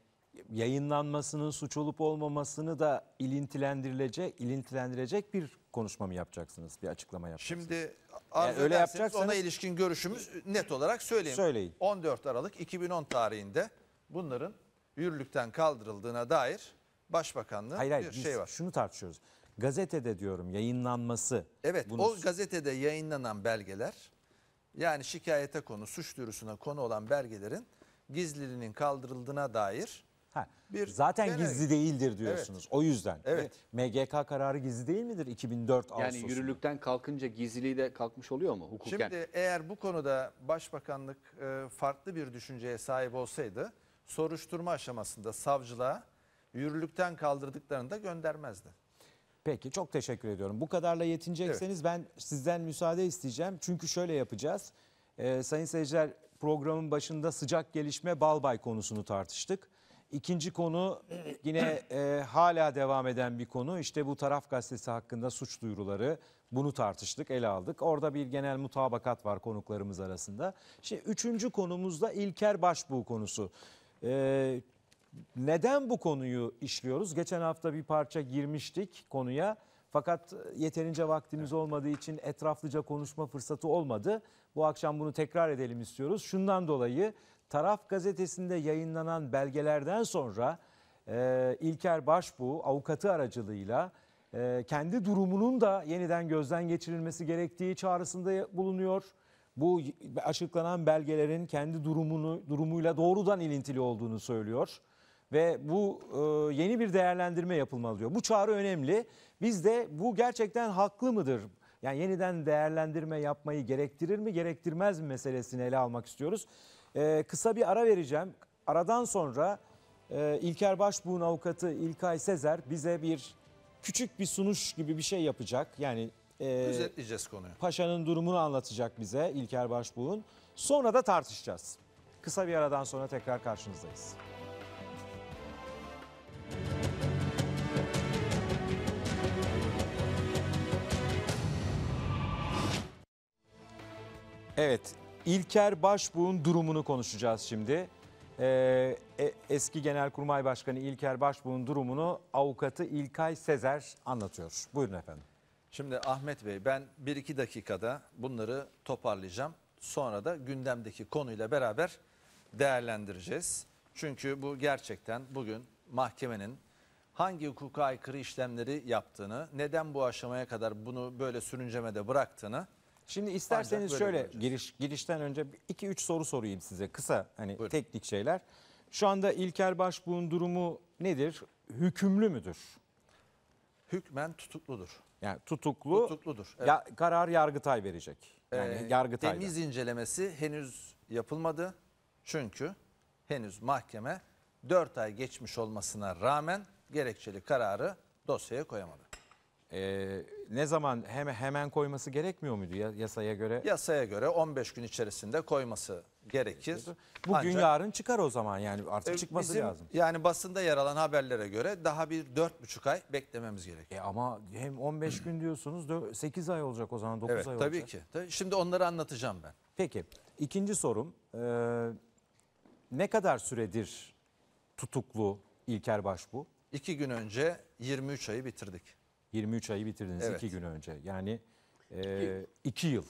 yayınlanmasının suç olup olmamasını da ilintilendirilecek, ilintilendirecek bir konuşma mı yapacaksınız? Bir açıklama yapacaksınız. Şimdi yani öyle yapacaksanız ona ilişkin görüşümüz net olarak söyleyeyim. Söyleyin. 14 Aralık 2010 tarihinde bunların yürürlükten kaldırıldığına dair başbakanlığın hayır, hayır, bir şey var. Şunu tartışıyoruz. Gazetede diyorum yayınlanması. Evet bunu... o gazetede yayınlanan belgeler yani şikayete konu suç duyurusuna konu olan belgelerin gizliliğinin kaldırıldığına dair ha, bir zaten genel... gizli değildir diyorsunuz. Evet. O yüzden. Evet. MGK kararı gizli değil midir 2004 Ağustos'ta? Yani Ağustos yürürlükten kalkınca gizliliği de kalkmış oluyor mu hukuken? Şimdi eğer bu konuda Başbakanlık e, farklı bir düşünceye sahip olsaydı soruşturma aşamasında savcılığa yürürlükten kaldırdıklarını da göndermezdi. Peki çok teşekkür ediyorum. Bu kadarla yetinecekseniz evet. ben sizden müsaade isteyeceğim. Çünkü şöyle yapacağız. Ee, sayın seyirciler programın başında sıcak gelişme Balbay konusunu tartıştık. İkinci konu yine e, hala devam eden bir konu. İşte bu taraf gazetesi hakkında suç duyuruları bunu tartıştık, ele aldık. Orada bir genel mutabakat var konuklarımız arasında. Şimdi üçüncü konumuzda İlker Başbuğ konusu. Ee, neden bu konuyu işliyoruz? Geçen hafta bir parça girmiştik konuya. Fakat yeterince vaktimiz olmadığı için etraflıca konuşma fırsatı olmadı. Bu akşam bunu tekrar edelim istiyoruz. Şundan dolayı Taraf gazetesinde yayınlanan belgelerden sonra e, İlker Başbuğ avukatı aracılığıyla e, kendi durumunun da yeniden gözden geçirilmesi gerektiği çağrısında bulunuyor bu açıklanan belgelerin kendi durumunu durumuyla doğrudan ilintili olduğunu söylüyor ve bu e, yeni bir değerlendirme yapılmalı diyor. Bu çağrı önemli. Biz de bu gerçekten haklı mıdır? Yani yeniden değerlendirme yapmayı gerektirir mi, gerektirmez mi meselesini ele almak istiyoruz. E, kısa bir ara vereceğim. Aradan sonra e, İlker Başbuğ'un avukatı İlkay Sezer bize bir küçük bir sunuş gibi bir şey yapacak. Yani e, Özetleyeceğiz konuyu. Paşa'nın durumunu anlatacak bize İlker Başbuğ'un. Sonra da tartışacağız. Kısa bir aradan sonra tekrar karşınızdayız. Evet, İlker Başbuğ'un durumunu konuşacağız şimdi. Ee, e, eski Genelkurmay Başkanı İlker Başbuğ'un durumunu avukatı İlkay Sezer anlatıyor. Buyurun efendim. Şimdi Ahmet Bey ben bir iki dakikada bunları toparlayacağım. Sonra da gündemdeki konuyla beraber değerlendireceğiz. Çünkü bu gerçekten bugün mahkemenin hangi hukuka aykırı işlemleri yaptığını, neden bu aşamaya kadar bunu böyle sürüncemede bıraktığını Şimdi isterseniz şöyle giriş girişten önce 2-3 soru sorayım size kısa hani Buyurun. teknik şeyler. Şu anda İlker Başbuğ'un durumu nedir? Hükümlü müdür? Hükmen tutukludur. Yani tutuklu tutukludur. Evet. Ya, karar Yargıtay verecek. Yani ee, Yargıtay'da. Temiz incelemesi henüz yapılmadı. Çünkü henüz mahkeme 4 ay geçmiş olmasına rağmen gerekçeli kararı dosyaya koyamadı. Ee, ne zaman hem, hemen koyması gerekmiyor muydu yasaya göre? Yasaya göre 15 gün içerisinde koyması gerekir. Bugün Ancak, yarın çıkar o zaman yani artık e, çıkması bizim, lazım. Yani basında yer alan haberlere göre daha bir 4,5 ay beklememiz gerekiyor. E ama hem 15 gün diyorsunuz 8 ay olacak o zaman 9 evet, ay olacak. Tabii ki. şimdi onları anlatacağım ben. Peki ikinci sorum e, ne kadar süredir tutuklu İlker Baş bu? İki gün önce 23 ayı bitirdik. 23 ayı bitirdiniz evet. iki gün önce yani e, iki yıl.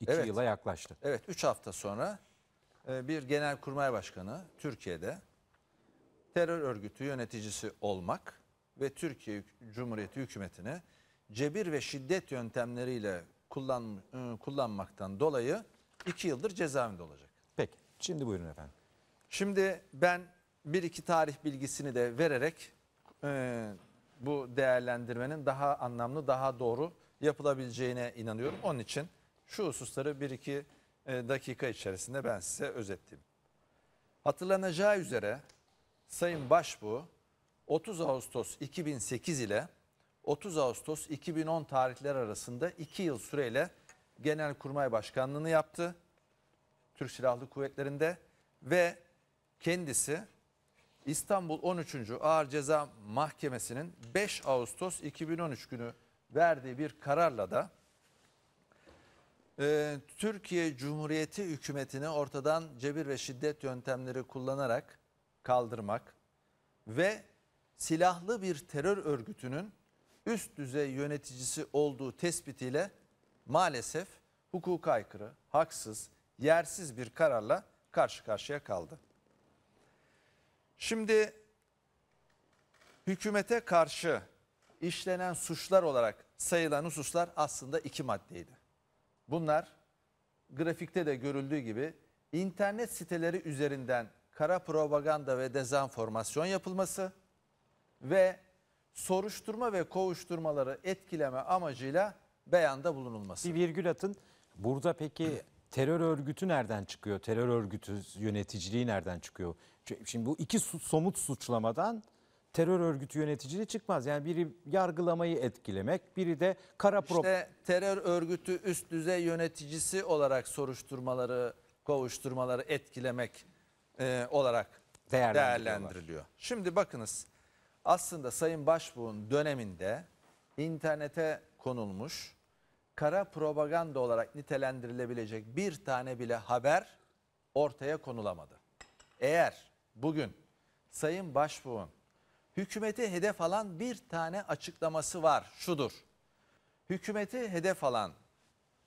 İki evet. yıla yaklaştı. Evet, üç hafta sonra e, bir genelkurmay başkanı Türkiye'de terör örgütü yöneticisi olmak ve Türkiye Cumhuriyeti hükümetini cebir ve şiddet yöntemleriyle kullan, ıı, kullanmaktan dolayı iki yıldır cezaevinde olacak. Peki, şimdi buyurun efendim. Şimdi ben bir iki tarih bilgisini de vererek e, bu değerlendirmenin daha anlamlı, daha doğru yapılabileceğine inanıyorum. Onun için şu hususları bir iki e, dakika içerisinde ben size özetleyeyim. Hatırlanacağı üzere Sayın Başbu 30 Ağustos 2008 ile 30 Ağustos 2010 tarihler arasında 2 yıl süreyle Genelkurmay Başkanlığını yaptı. Türk Silahlı Kuvvetleri'nde ve kendisi İstanbul 13. Ağır Ceza Mahkemesi'nin 5 Ağustos 2013 günü verdiği bir kararla da ee, Türkiye Cumhuriyeti hükümetini ortadan cebir ve şiddet yöntemleri kullanarak kaldırmak ve silahlı bir terör örgütünün üst düzey yöneticisi olduğu tespitiyle maalesef hukuka aykırı, haksız, yersiz bir kararla karşı karşıya kaldı. Şimdi hükümete karşı işlenen suçlar olarak sayılan hususlar aslında iki maddeydi. Bunlar grafikte de görüldüğü gibi internet siteleri üzerinden kara propaganda ve dezenformasyon yapılması ve soruşturma ve kovuşturmaları etkileme amacıyla beyanda bulunulması. Bir virgül atın. Burada peki terör örgütü nereden çıkıyor? Terör örgütü yöneticiliği nereden çıkıyor? Şimdi bu iki somut suçlamadan terör örgütü yöneticisi çıkmaz. Yani biri yargılamayı etkilemek, biri de kara prop. İşte terör örgütü üst düzey yöneticisi olarak soruşturmaları, kovuşturmaları etkilemek e, olarak değerlendiriliyor. Şimdi bakınız aslında Sayın Başbuğ'un döneminde internete konulmuş kara propaganda olarak nitelendirilebilecek bir tane bile haber ortaya konulamadı. Eğer bugün Sayın Başbuğ'un hükümeti hedef alan bir tane açıklaması var. Şudur. Hükümeti hedef alan,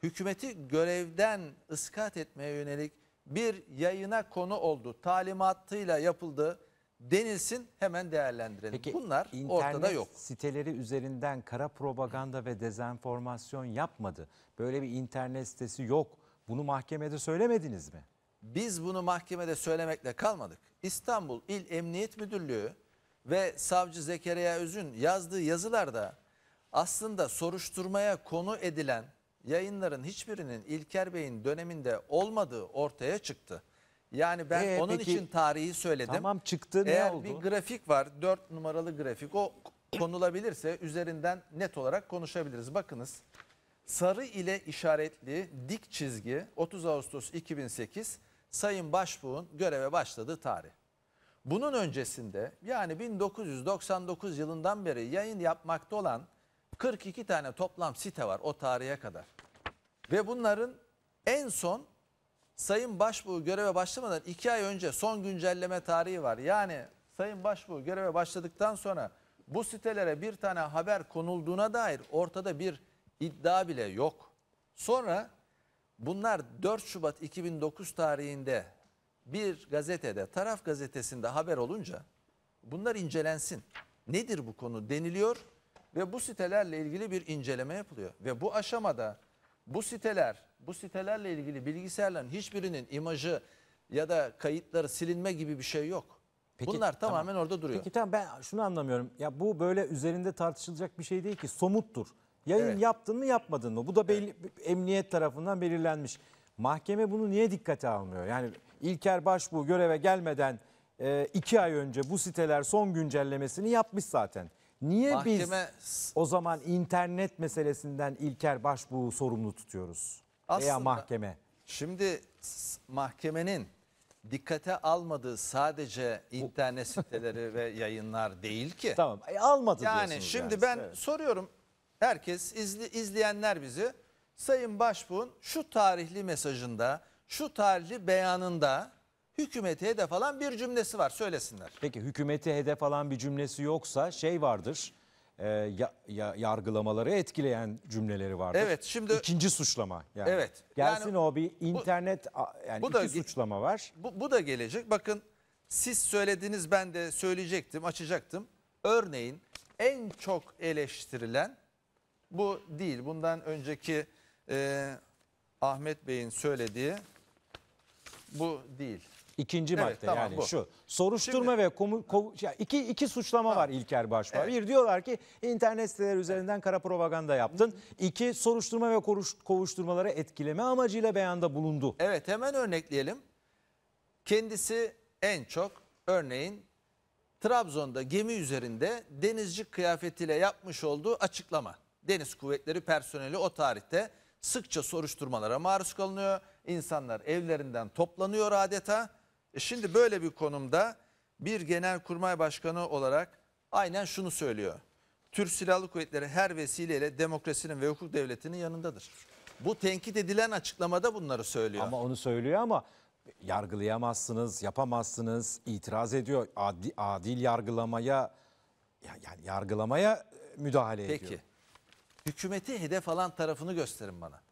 hükümeti görevden ıskat etmeye yönelik bir yayına konu oldu. Talimatıyla yapıldı denilsin hemen değerlendirelim. Peki, Bunlar ortada yok. siteleri üzerinden kara propaganda ve dezenformasyon yapmadı. Böyle bir internet sitesi yok. Bunu mahkemede söylemediniz mi? Biz bunu mahkemede söylemekle kalmadık. İstanbul İl Emniyet Müdürlüğü ve savcı Zekeriya Öz'ün yazdığı yazılarda aslında soruşturmaya konu edilen yayınların hiçbirinin İlker Bey'in döneminde olmadığı ortaya çıktı. Yani ben ee, onun peki, için tarihi söyledim. Tamam çıktı Eğer ne oldu? Eğer bir grafik var 4 numaralı grafik o konulabilirse üzerinden net olarak konuşabiliriz. Bakınız sarı ile işaretli dik çizgi 30 Ağustos 2008 Sayın Başbuğ'un göreve başladığı tarih. Bunun öncesinde yani 1999 yılından beri yayın yapmakta olan 42 tane toplam site var o tarihe kadar. Ve bunların en son Sayın Başbuğ göreve başlamadan 2 ay önce son güncelleme tarihi var. Yani Sayın Başbuğ göreve başladıktan sonra bu sitelere bir tane haber konulduğuna dair ortada bir iddia bile yok. Sonra bunlar 4 Şubat 2009 tarihinde bir gazetede taraf gazetesinde haber olunca bunlar incelensin. Nedir bu konu deniliyor ve bu sitelerle ilgili bir inceleme yapılıyor. Ve bu aşamada bu siteler, bu sitelerle ilgili bilgisayarların hiçbirinin imajı ya da kayıtları silinme gibi bir şey yok. Peki, Bunlar tamamen tamam. orada duruyor. Peki tamam ben şunu anlamıyorum. Ya bu böyle üzerinde tartışılacak bir şey değil ki somuttur. Yayın evet. yaptın mı yapmadın mı? Bu da belli evet. emniyet tarafından belirlenmiş. Mahkeme bunu niye dikkate almıyor? Yani İlker Başbuğ göreve gelmeden e, iki ay önce bu siteler son güncellemesini yapmış zaten. Niye Mahkeme... biz o zaman internet meselesinden İlker Başbuğ'u sorumlu tutuyoruz? Aslında, veya mahkeme. Şimdi mahkemenin dikkate almadığı sadece internet siteleri ve yayınlar değil ki. [laughs] Tamam e, almadı yani Şimdi yani şimdi ben evet. soruyorum herkes izli, izleyenler bizi Sayın Başbuğ'un şu tarihli mesajında şu tarihli beyanında hükümeti hedef alan bir cümlesi var söylesinler. Peki hükümeti hedef alan bir cümlesi yoksa şey vardır. E, ya, ya, yargılamaları etkileyen cümleleri vardır. Evet şimdi ikinci suçlama yani. Evet. Gelsin yani, o bir internet bu, yani bu iki da, suçlama var. Bu, bu da gelecek. Bakın siz söylediniz ben de söyleyecektim, açacaktım. Örneğin en çok eleştirilen bu değil. Bundan önceki e, Ahmet Bey'in söylediği bu değil. İkinci Evet, madde tamam, yani bu. şu. Soruşturma ve komu, kovu- ya iki, iki suçlama var İlker Başbuğ. Bir diyorlar ki internet siteleri üzerinden kara propaganda yaptın. İki soruşturma ve koruş- kovuşturmaları etkileme amacıyla beyanda bulundu. Evet hemen örnekleyelim. Kendisi en çok örneğin Trabzon'da gemi üzerinde denizci kıyafetiyle yapmış olduğu açıklama. Deniz kuvvetleri personeli o tarihte sıkça soruşturmalara maruz kalınıyor insanlar evlerinden toplanıyor adeta. E şimdi böyle bir konumda bir genelkurmay başkanı olarak aynen şunu söylüyor. Türk Silahlı Kuvvetleri her vesileyle demokrasinin ve hukuk devletinin yanındadır. Bu tenkit edilen açıklamada bunları söylüyor. Ama onu söylüyor ama yargılayamazsınız, yapamazsınız, itiraz ediyor. Adi, adil yargılamaya yani yargılamaya müdahale Peki. ediyor. Peki. Hükümeti hedef alan tarafını gösterin bana.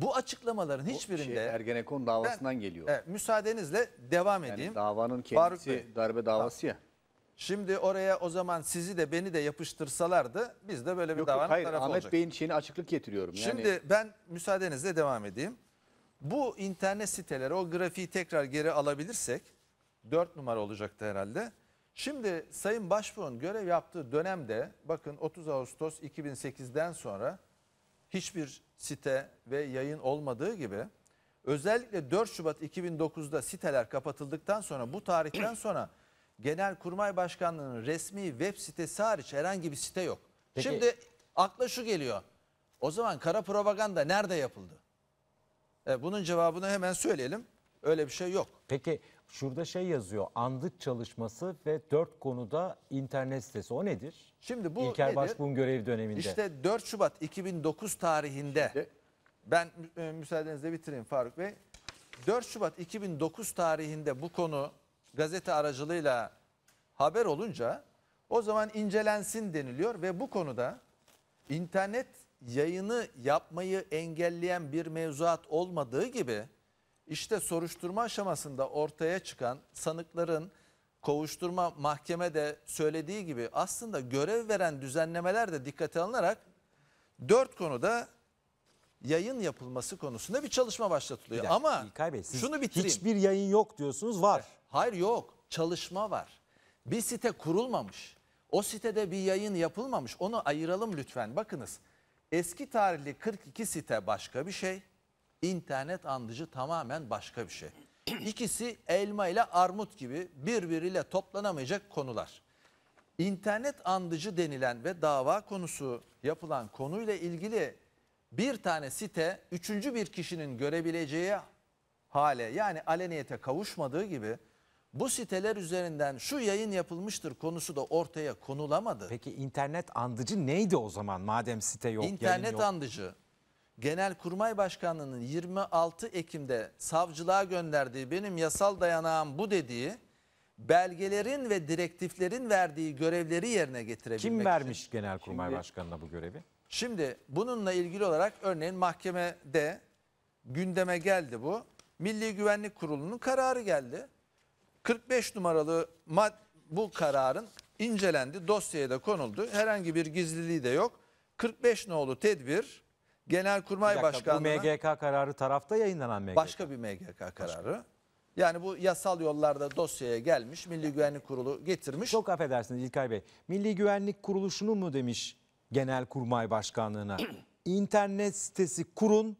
Bu açıklamaların hiçbirinde... Şey, Ergenekon davasından ben, geliyor. Evet, müsaadenizle devam edeyim. Yani davanın kendisi Bey, darbe davası ya. Şimdi oraya o zaman sizi de beni de yapıştırsalardı biz de böyle bir yok, davanın hayır, tarafı Ahmet Hayır, Ahmet Bey'in şeyini açıklık getiriyorum. Yani... Şimdi ben müsaadenizle devam edeyim. Bu internet siteleri o grafiği tekrar geri alabilirsek 4 numara olacaktı herhalde. Şimdi Sayın Başbuğ'un görev yaptığı dönemde bakın 30 Ağustos 2008'den sonra hiçbir site ve yayın olmadığı gibi özellikle 4 Şubat 2009'da siteler kapatıldıktan sonra bu tarihten [clears throat] sonra Genelkurmay Başkanlığı'nın resmi web sitesi hariç herhangi bir site yok. Peki. Şimdi akla şu geliyor. O zaman kara propaganda nerede yapıldı? E, bunun cevabını hemen söyleyelim. Öyle bir şey yok. Peki Şurada şey yazıyor andık çalışması ve dört konuda internet sitesi o nedir? Şimdi bu İlker nedir? Başbuğ'un görev döneminde. İşte 4 Şubat 2009 tarihinde ben e, müsaadenizle bitireyim Faruk Bey. 4 Şubat 2009 tarihinde bu konu gazete aracılığıyla haber olunca o zaman incelensin deniliyor ve bu konuda internet yayını yapmayı engelleyen bir mevzuat olmadığı gibi işte soruşturma aşamasında ortaya çıkan sanıkların kovuşturma mahkemede söylediği gibi aslında görev veren düzenlemeler de dikkate alınarak dört konuda yayın yapılması konusunda bir çalışma başlatılıyor. Bir Ama İlkay Bey, siz şunu bitireyim. Hiçbir yayın yok diyorsunuz var. Hayır yok çalışma var. Bir site kurulmamış. O sitede bir yayın yapılmamış. Onu ayıralım lütfen. Bakınız eski tarihli 42 site başka bir şey internet andıcı tamamen başka bir şey. İkisi elma ile armut gibi birbiriyle toplanamayacak konular. İnternet andıcı denilen ve dava konusu yapılan konuyla ilgili bir tane site üçüncü bir kişinin görebileceği hale yani aleniyete kavuşmadığı gibi bu siteler üzerinden şu yayın yapılmıştır konusu da ortaya konulamadı. Peki internet andıcı neydi o zaman madem site yok? İnternet yok. andıcı Genelkurmay Başkanlığı'nın 26 Ekim'de savcılığa gönderdiği benim yasal dayanağım bu dediği belgelerin ve direktiflerin verdiği görevleri yerine getirebilmek Kim vermiş için. Genelkurmay Şimdi, Başkanı'na bu görevi? Şimdi bununla ilgili olarak örneğin mahkemede gündeme geldi bu. Milli Güvenlik Kurulu'nun kararı geldi. 45 numaralı mad bu kararın incelendi, dosyaya da konuldu. Herhangi bir gizliliği de yok. 45 nolu tedbir Genelkurmay Başkanlığı. Bu MGK kararı tarafta yayınlanan MGK. Başka bir MGK kararı. Başka. Yani bu yasal yollarda dosyaya gelmiş. Milli Güvenlik Kurulu getirmiş. Çok affedersiniz İlkay Bey. Milli Güvenlik Kuruluşunu mu demiş Genelkurmay Başkanlığı'na? [clears throat] İnternet sitesi kurun,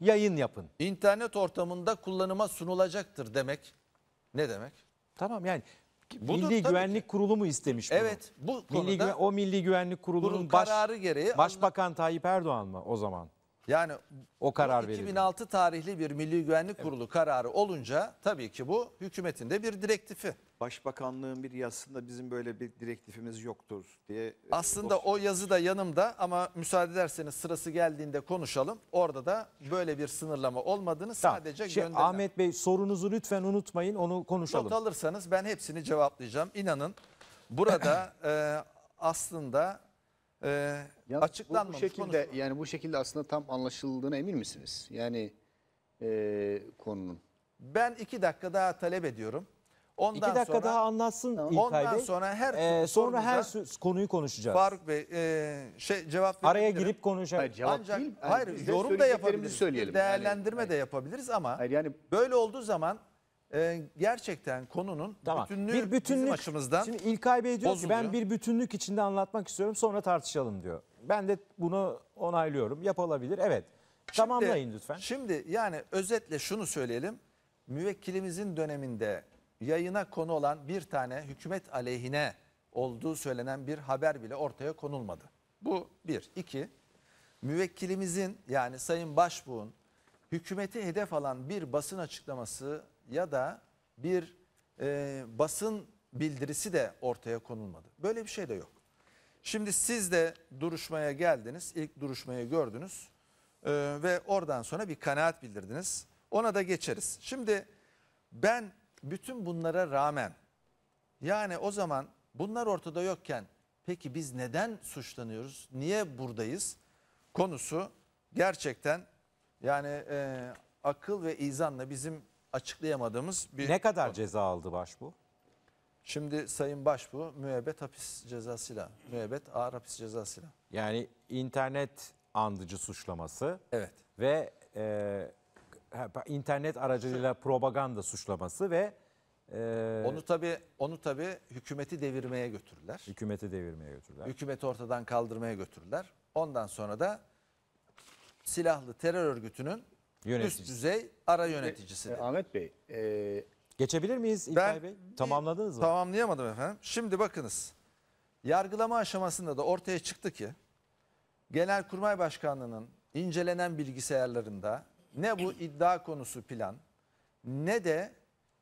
yayın yapın. İnternet ortamında kullanıma sunulacaktır demek. Ne demek? Tamam yani Budur, Milli Güvenlik ki. Kurulu mu istemiş bunu? Evet. Bu milli konuda o Milli Güvenlik Kurulu'nun kurulu baş, kararı gereği Başbakan anla... Tayyip Erdoğan mı o zaman? Yani o karar verildi. 2006 tarihli bir Milli Güvenlik Kurulu evet. kararı olunca tabii ki bu hükümetin de bir direktifi. Başbakanlığın bir yazısında bizim böyle bir direktifimiz yoktur diye. E, aslında o yazı da yanımda ama müsaade ederseniz sırası geldiğinde konuşalım. Orada da böyle bir sınırlama olmadığını Tamam. sadece Şey, gönderen. Ahmet Bey sorunuzu lütfen unutmayın onu konuşalım. Not alırsanız ben hepsini cevaplayacağım. İnanın burada [clears throat] e, aslında e, Ya bu- bu şekilde konuşma- yani bu şekilde aslında tam anlaşıldığına emin misiniz? Yani e, konunun. Ben iki dakika daha talep ediyorum. Ondan İki dakika sonra, daha anlatsın tamam. İlkay Ondan Bey. sonra her Ee, sonra her konuyu konuşacağız. Faruk Bey e, şey cevap Araya verebilirim. girip konuşacağız. Ancak değil, yani hayır yorum da yapabiliriz. söyleyelim. Değerlendirme Yani- de yapabiliriz ama Hayır yani böyle olduğu zaman e, gerçekten konunun Tamam. bütünlüğü bir bizim açımızdan Şimdi İlkay Bey diyor bozuluyor. ki ben bir bütünlük içinde anlatmak istiyorum sonra tartışalım diyor. Ben de bunu onaylıyorum. Yapılabilir. Evet. Şimdi- Tamamlayın lütfen. Şimdi yani özetle şunu söyleyelim. Müvekkilimizin döneminde yayına konu olan bir tane hükümet aleyhine olduğu söylenen bir haber bile ortaya konulmadı. Bu bir. iki müvekkilimizin yani Sayın Başbuğ'un hükümeti hedef alan bir basın açıklaması ya da bir e, basın bildirisi de ortaya konulmadı. Böyle bir şey de yok. Şimdi siz de duruşmaya geldiniz, ilk duruşmayı gördünüz e, ve oradan sonra bir kanaat bildirdiniz. Ona da geçeriz. Şimdi ben bütün bunlara rağmen yani o zaman bunlar ortada yokken peki biz neden suçlanıyoruz? Niye buradayız? Konusu gerçekten yani e, akıl ve izanla bizim açıklayamadığımız bir Ne kadar konu. ceza aldı Başbu? Şimdi Sayın Başbu müebbet hapis cezasıyla, müebbet ağır hapis cezasıyla. Yani internet andıcı suçlaması. Evet. Ve e, internet aracılığıyla propaganda suçlaması ve ee, onu tabi onu tabi hükümeti devirmeye götürürler. Hükümeti devirmeye götürürler. Hükümeti ortadan kaldırmaya götürürler. Ondan sonra da silahlı terör örgütünün Yöneticisi. üst düzey ara yöneticisi. E, e, Ahmet Bey, e, geçebilir miyiz İlkay ben, Bey? Tamamladınız mı? Tamamlayamadım efendim. Şimdi bakınız. Yargılama aşamasında da ortaya çıktı ki Genelkurmay Başkanlığı'nın incelenen bilgisayarlarında ne bu iddia konusu plan ne de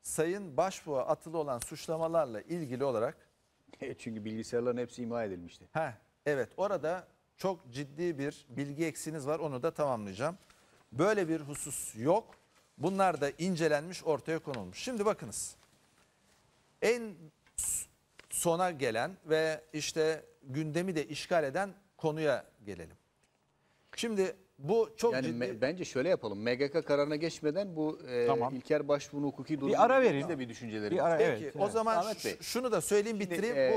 Sayın Başbuğ'a atılı olan suçlamalarla ilgili olarak. [laughs] çünkü bilgisayarların hepsi imha edilmişti. He, evet orada çok ciddi bir bilgi eksiniz var onu da tamamlayacağım. Böyle bir husus yok. Bunlar da incelenmiş ortaya konulmuş. Şimdi bakınız en sona gelen ve işte gündemi de işgal eden konuya gelelim. Şimdi bu çok yani ciddi. bence şöyle yapalım. MGK kararına geçmeden bu e, tamam. İlker Başbuğ'un hukuki durumu bir ara verin. de bir düşünceleri. Bir ara, Peki evet, o evet. zaman Bey. şunu da söyleyeyim bitireyim. Şimdi, e,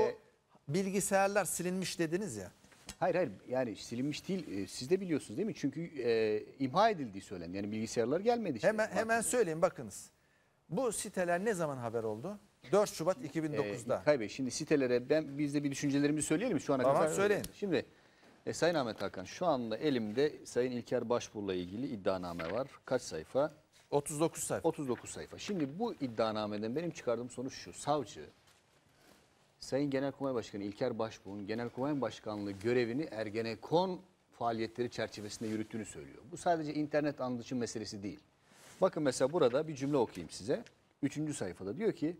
bu bilgisayarlar silinmiş dediniz ya. Hayır hayır yani silinmiş değil. E, siz de biliyorsunuz değil mi? Çünkü e, imha edildiği söyleniyor. Yani bilgisayarlar gelmedi. Işte. Hemen, hemen söyleyeyim bakınız. Bu siteler ne zaman haber oldu? 4 Şubat 2009'da. Ee, hayır şimdi sitelere ben biz de bir düşüncelerimizi söyleyelim mi şu ana kadar. Tamam söyleyin. Şimdi e, Sayın Ahmet Hakan şu anda elimde Sayın İlker Başbuğ'la ilgili iddianame var. Kaç sayfa? 39 sayfa. 39 sayfa. Şimdi bu iddianameden benim çıkardığım sonuç şu. Savcı Sayın Genelkurmay Başkanı İlker Başbuğ'un Genelkurmay Başkanlığı görevini Ergenekon faaliyetleri çerçevesinde yürüttüğünü söylüyor. Bu sadece internet andıçı meselesi değil. Bakın mesela burada bir cümle okuyayım size. Üçüncü sayfada diyor ki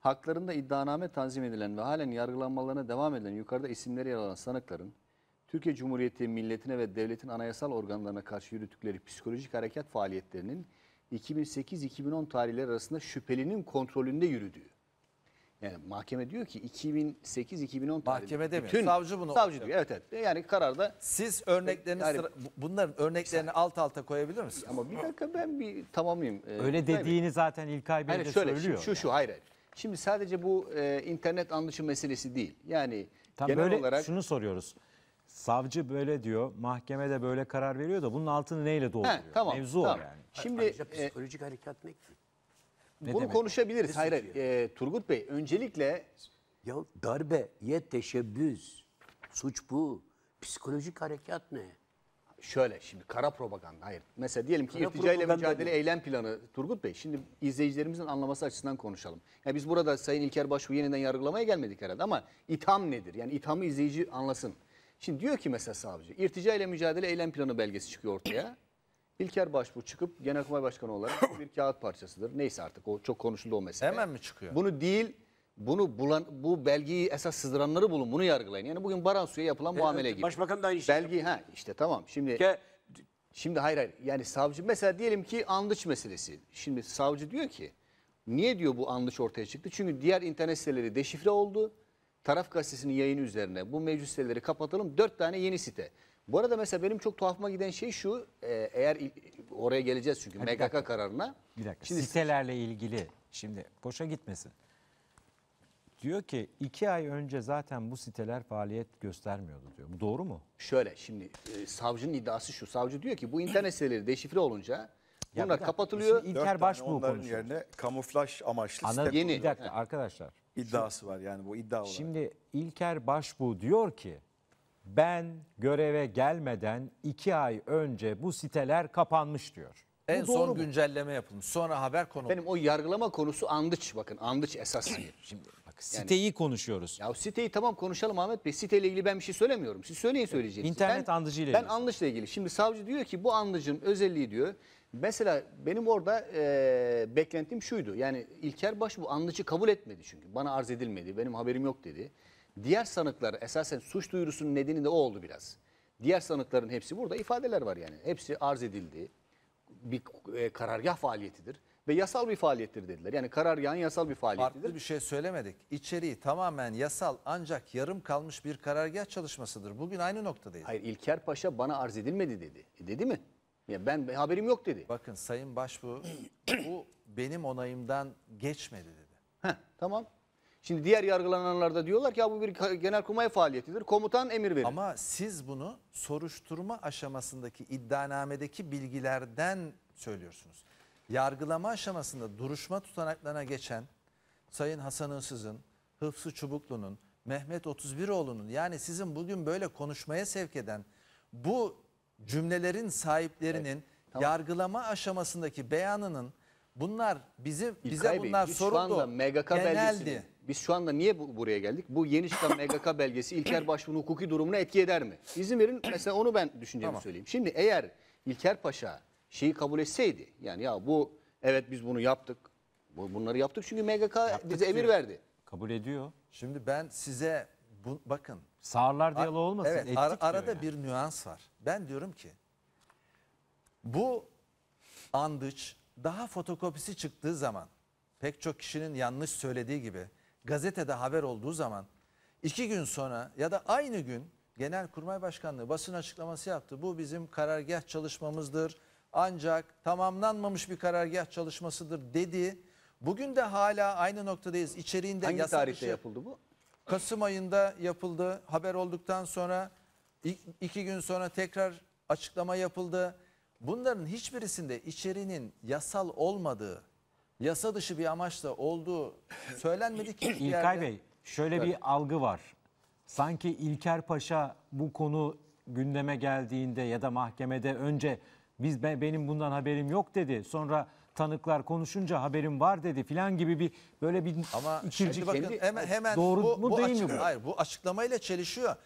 haklarında iddianame tanzim edilen ve halen yargılanmalarına devam edilen yukarıda isimleri yer alan sanıkların Türkiye Cumhuriyeti milletine ve devletin anayasal organlarına karşı yürüttükleri psikolojik hareket faaliyetlerinin 2008-2010 tarihleri arasında şüphelinin kontrolünde yürüdüğü. Yani mahkeme diyor ki 2008-2010 Mahkeme demiyor. Bütün, savcı bunu Savcı diyor. Evet evet. Yani kararda. Siz örneklerini yani, sıra, bunların örneklerini işte, alt alta koyabilir misiniz? Ama bir dakika ben bir tamamlayayım. Ee, Öyle dediğini zaten ilk ay bir de şöyle, söylüyor. Şu şu hayır hayır. Şimdi sadece bu e, internet anlaşım meselesi değil. Yani Tam genel böyle olarak şunu soruyoruz savcı böyle diyor, mahkeme de böyle karar veriyor da bunun altını neyle dolduruyor? He, tamam, Mevzu tamam. o yani. Şimdi Ayrıca e, psikolojik e, harekat ne ki? Ne bunu konuşabiliriz. Ne Hayır, E, Turgut Bey öncelikle... Ya darbe, ye teşebbüs, suç bu. Psikolojik harekat ne? Şöyle şimdi kara propaganda hayır. Mesela diyelim ki irtica ile mücadele mi? eylem planı Turgut Bey. Şimdi izleyicilerimizin anlaması açısından konuşalım. Yani biz burada Sayın İlker Başbuğ yeniden yargılamaya gelmedik herhalde ama itham nedir? Yani ithamı izleyici anlasın. Şimdi diyor ki mesela savcı, irtica ile mücadele eylem planı belgesi çıkıyor ortaya. [clears throat] İlker Başbuğ çıkıp Genelkurmay Başkanı olarak [clears throat] bir kağıt parçasıdır. Neyse artık o çok konuşuldu o mesele. Hemen mi çıkıyor? Bunu değil, bunu bulan, bu belgeyi esas sızdıranları bulun, bunu yargılayın. Yani bugün Baran suya yapılan e, muamele e, gibi. Başbakan da aynı şey. Belgi ha işte tamam. Şimdi Ke şimdi hayır hayır. Yani savcı mesela diyelim ki andıç meselesi. Şimdi savcı diyor ki, niye diyor bu andıç ortaya çıktı? Çünkü diğer internet siteleri deşifre oldu Taraf Gazetesi'nin yayını üzerine bu mevcut siteleri kapatalım. Dört tane yeni site. Bu arada mesela benim çok tuhafıma giden şey şu. E, eğer oraya geleceğiz çünkü Hani MKK kararına. Bir dakika. Şimdi sitelerle ilgili şimdi boşa gitmesin. Diyor ki iki ay önce zaten bu siteler faaliyet göstermiyordu diyor. Bu doğru mu? Şöyle şimdi e, savcının iddiası şu. Savcı diyor ki bu internet siteleri deşifre olunca bunlar kapatılıyor. İlker tane Başbuğ onların konuşuyor. yerine kamuflaj amaçlı Ana, site yeni. Bir dakika arkadaşlar iddiası var yani bu iddia olarak. Şimdi İlker Başbuğ diyor ki ben göreve gelmeden iki ay önce bu siteler kapanmış diyor. En son mu? güncelleme yapılmış. Sonra haber konu. Benim o yargılama konusu andıç bakın. Andıç esas şimdi. Bak, siteyi konuşuyoruz. Ya siteyi tamam konuşalım Ahmet Bey. Siteyle ilgili ben bir şey söylemiyorum. Siz söyleyin söyleyeceğinizi. İnternet ben, andıcıyla ilgili. Ben andıçla ilgili. Şimdi savcı diyor ki bu andıcın özelliği diyor. Mesela benim orada e, beklentim şuydu. Yani İlker Baş bu anlıcı kabul etmedi çünkü. Bana arz edilmedi. Benim haberim yok dedi. Diğer sanıklar esasen suç duyurusunun nedeni de o oldu biraz. Diğer sanıkların hepsi burada ifadeler var yani. Hepsi arz edildi. Bir e, karargah faaliyetidir ve yasal bir faaliyettir dediler. Yani karargahın yasal bir faaliyetidir. Farklı bir şey söylemedik. İçeriği tamamen yasal ancak yarım kalmış bir karargah çalışmasıdır. Bugün aynı noktadayız. Hayır İlker Paşa bana arz edilmedi dedi. E dedi mi? Ya ben haberim yok dedi. Bakın Sayın Başbuğ bu benim onayımdan geçmedi dedi. Heh, tamam. Şimdi diğer yargılananlarda diyorlar ki ya bu bir genelkurmay faaliyetidir. Komutan emir verir. Ama siz bunu soruşturma aşamasındaki iddianamedeki bilgilerden söylüyorsunuz. Yargılama aşamasında duruşma tutanaklarına geçen Sayın Hasan Isız'ın, Hıfsı Çubuklu'nun, Mehmet 31 oğlunun yani sizin bugün böyle konuşmaya sevk eden bu cümlelerin sahiplerinin tamam. yargılama aşamasındaki beyanının bunlar bizim bize Bey, bunlar soruldu. Geneldi. biz şu anda niye bu, buraya geldik? Bu yeni çıkan [laughs] MGK belgesi İlker Başbuğ'un hukuki durumuna etki eder mi? İzin verin mesela onu ben düşüncemi Tamam. söyleyeyim. Şimdi eğer İlker Paşa şeyi kabul etseydi yani ya bu evet biz bunu yaptık. bu- Bunları yaptık çünkü MGK bize emir verdi. Kabul ediyor. Şimdi ben size bu, bakın Sağırlar diyaloğu olmasın. Evet, ar- arada yani. bir nüans var. Ben diyorum ki bu andıç daha fotokopisi çıktığı zaman pek çok kişinin yanlış söylediği gibi gazetede haber olduğu zaman iki gün sonra ya da aynı gün Genelkurmay Başkanlığı basın açıklaması yaptı. Bu bizim karargah çalışmamızdır ancak tamamlanmamış bir karargah çalışmasıdır dedi. Bugün de hala aynı noktadayız. İçeriğinde Hangi tarihte şey, yapıldı bu? Kasım ayında yapıldı. Haber olduktan sonra İki gün sonra tekrar açıklama yapıldı. Bunların hiçbirisinde içerinin yasal olmadığı, yasa dışı bir amaçla olduğu söylenmedi ki. İlkay Bey şöyle bir algı var. Sanki İlker Paşa bu konu gündeme geldiğinde ya da mahkemede önce biz benim bundan haberim yok dedi. Sonra tanıklar konuşunca haberim var dedi filan gibi bir böyle bir Ama ikirci bakın, kendi, hemen, hemen doğru bu, mu bu değil açık, mi bu? Hayır bu açıklamayla çelişiyor.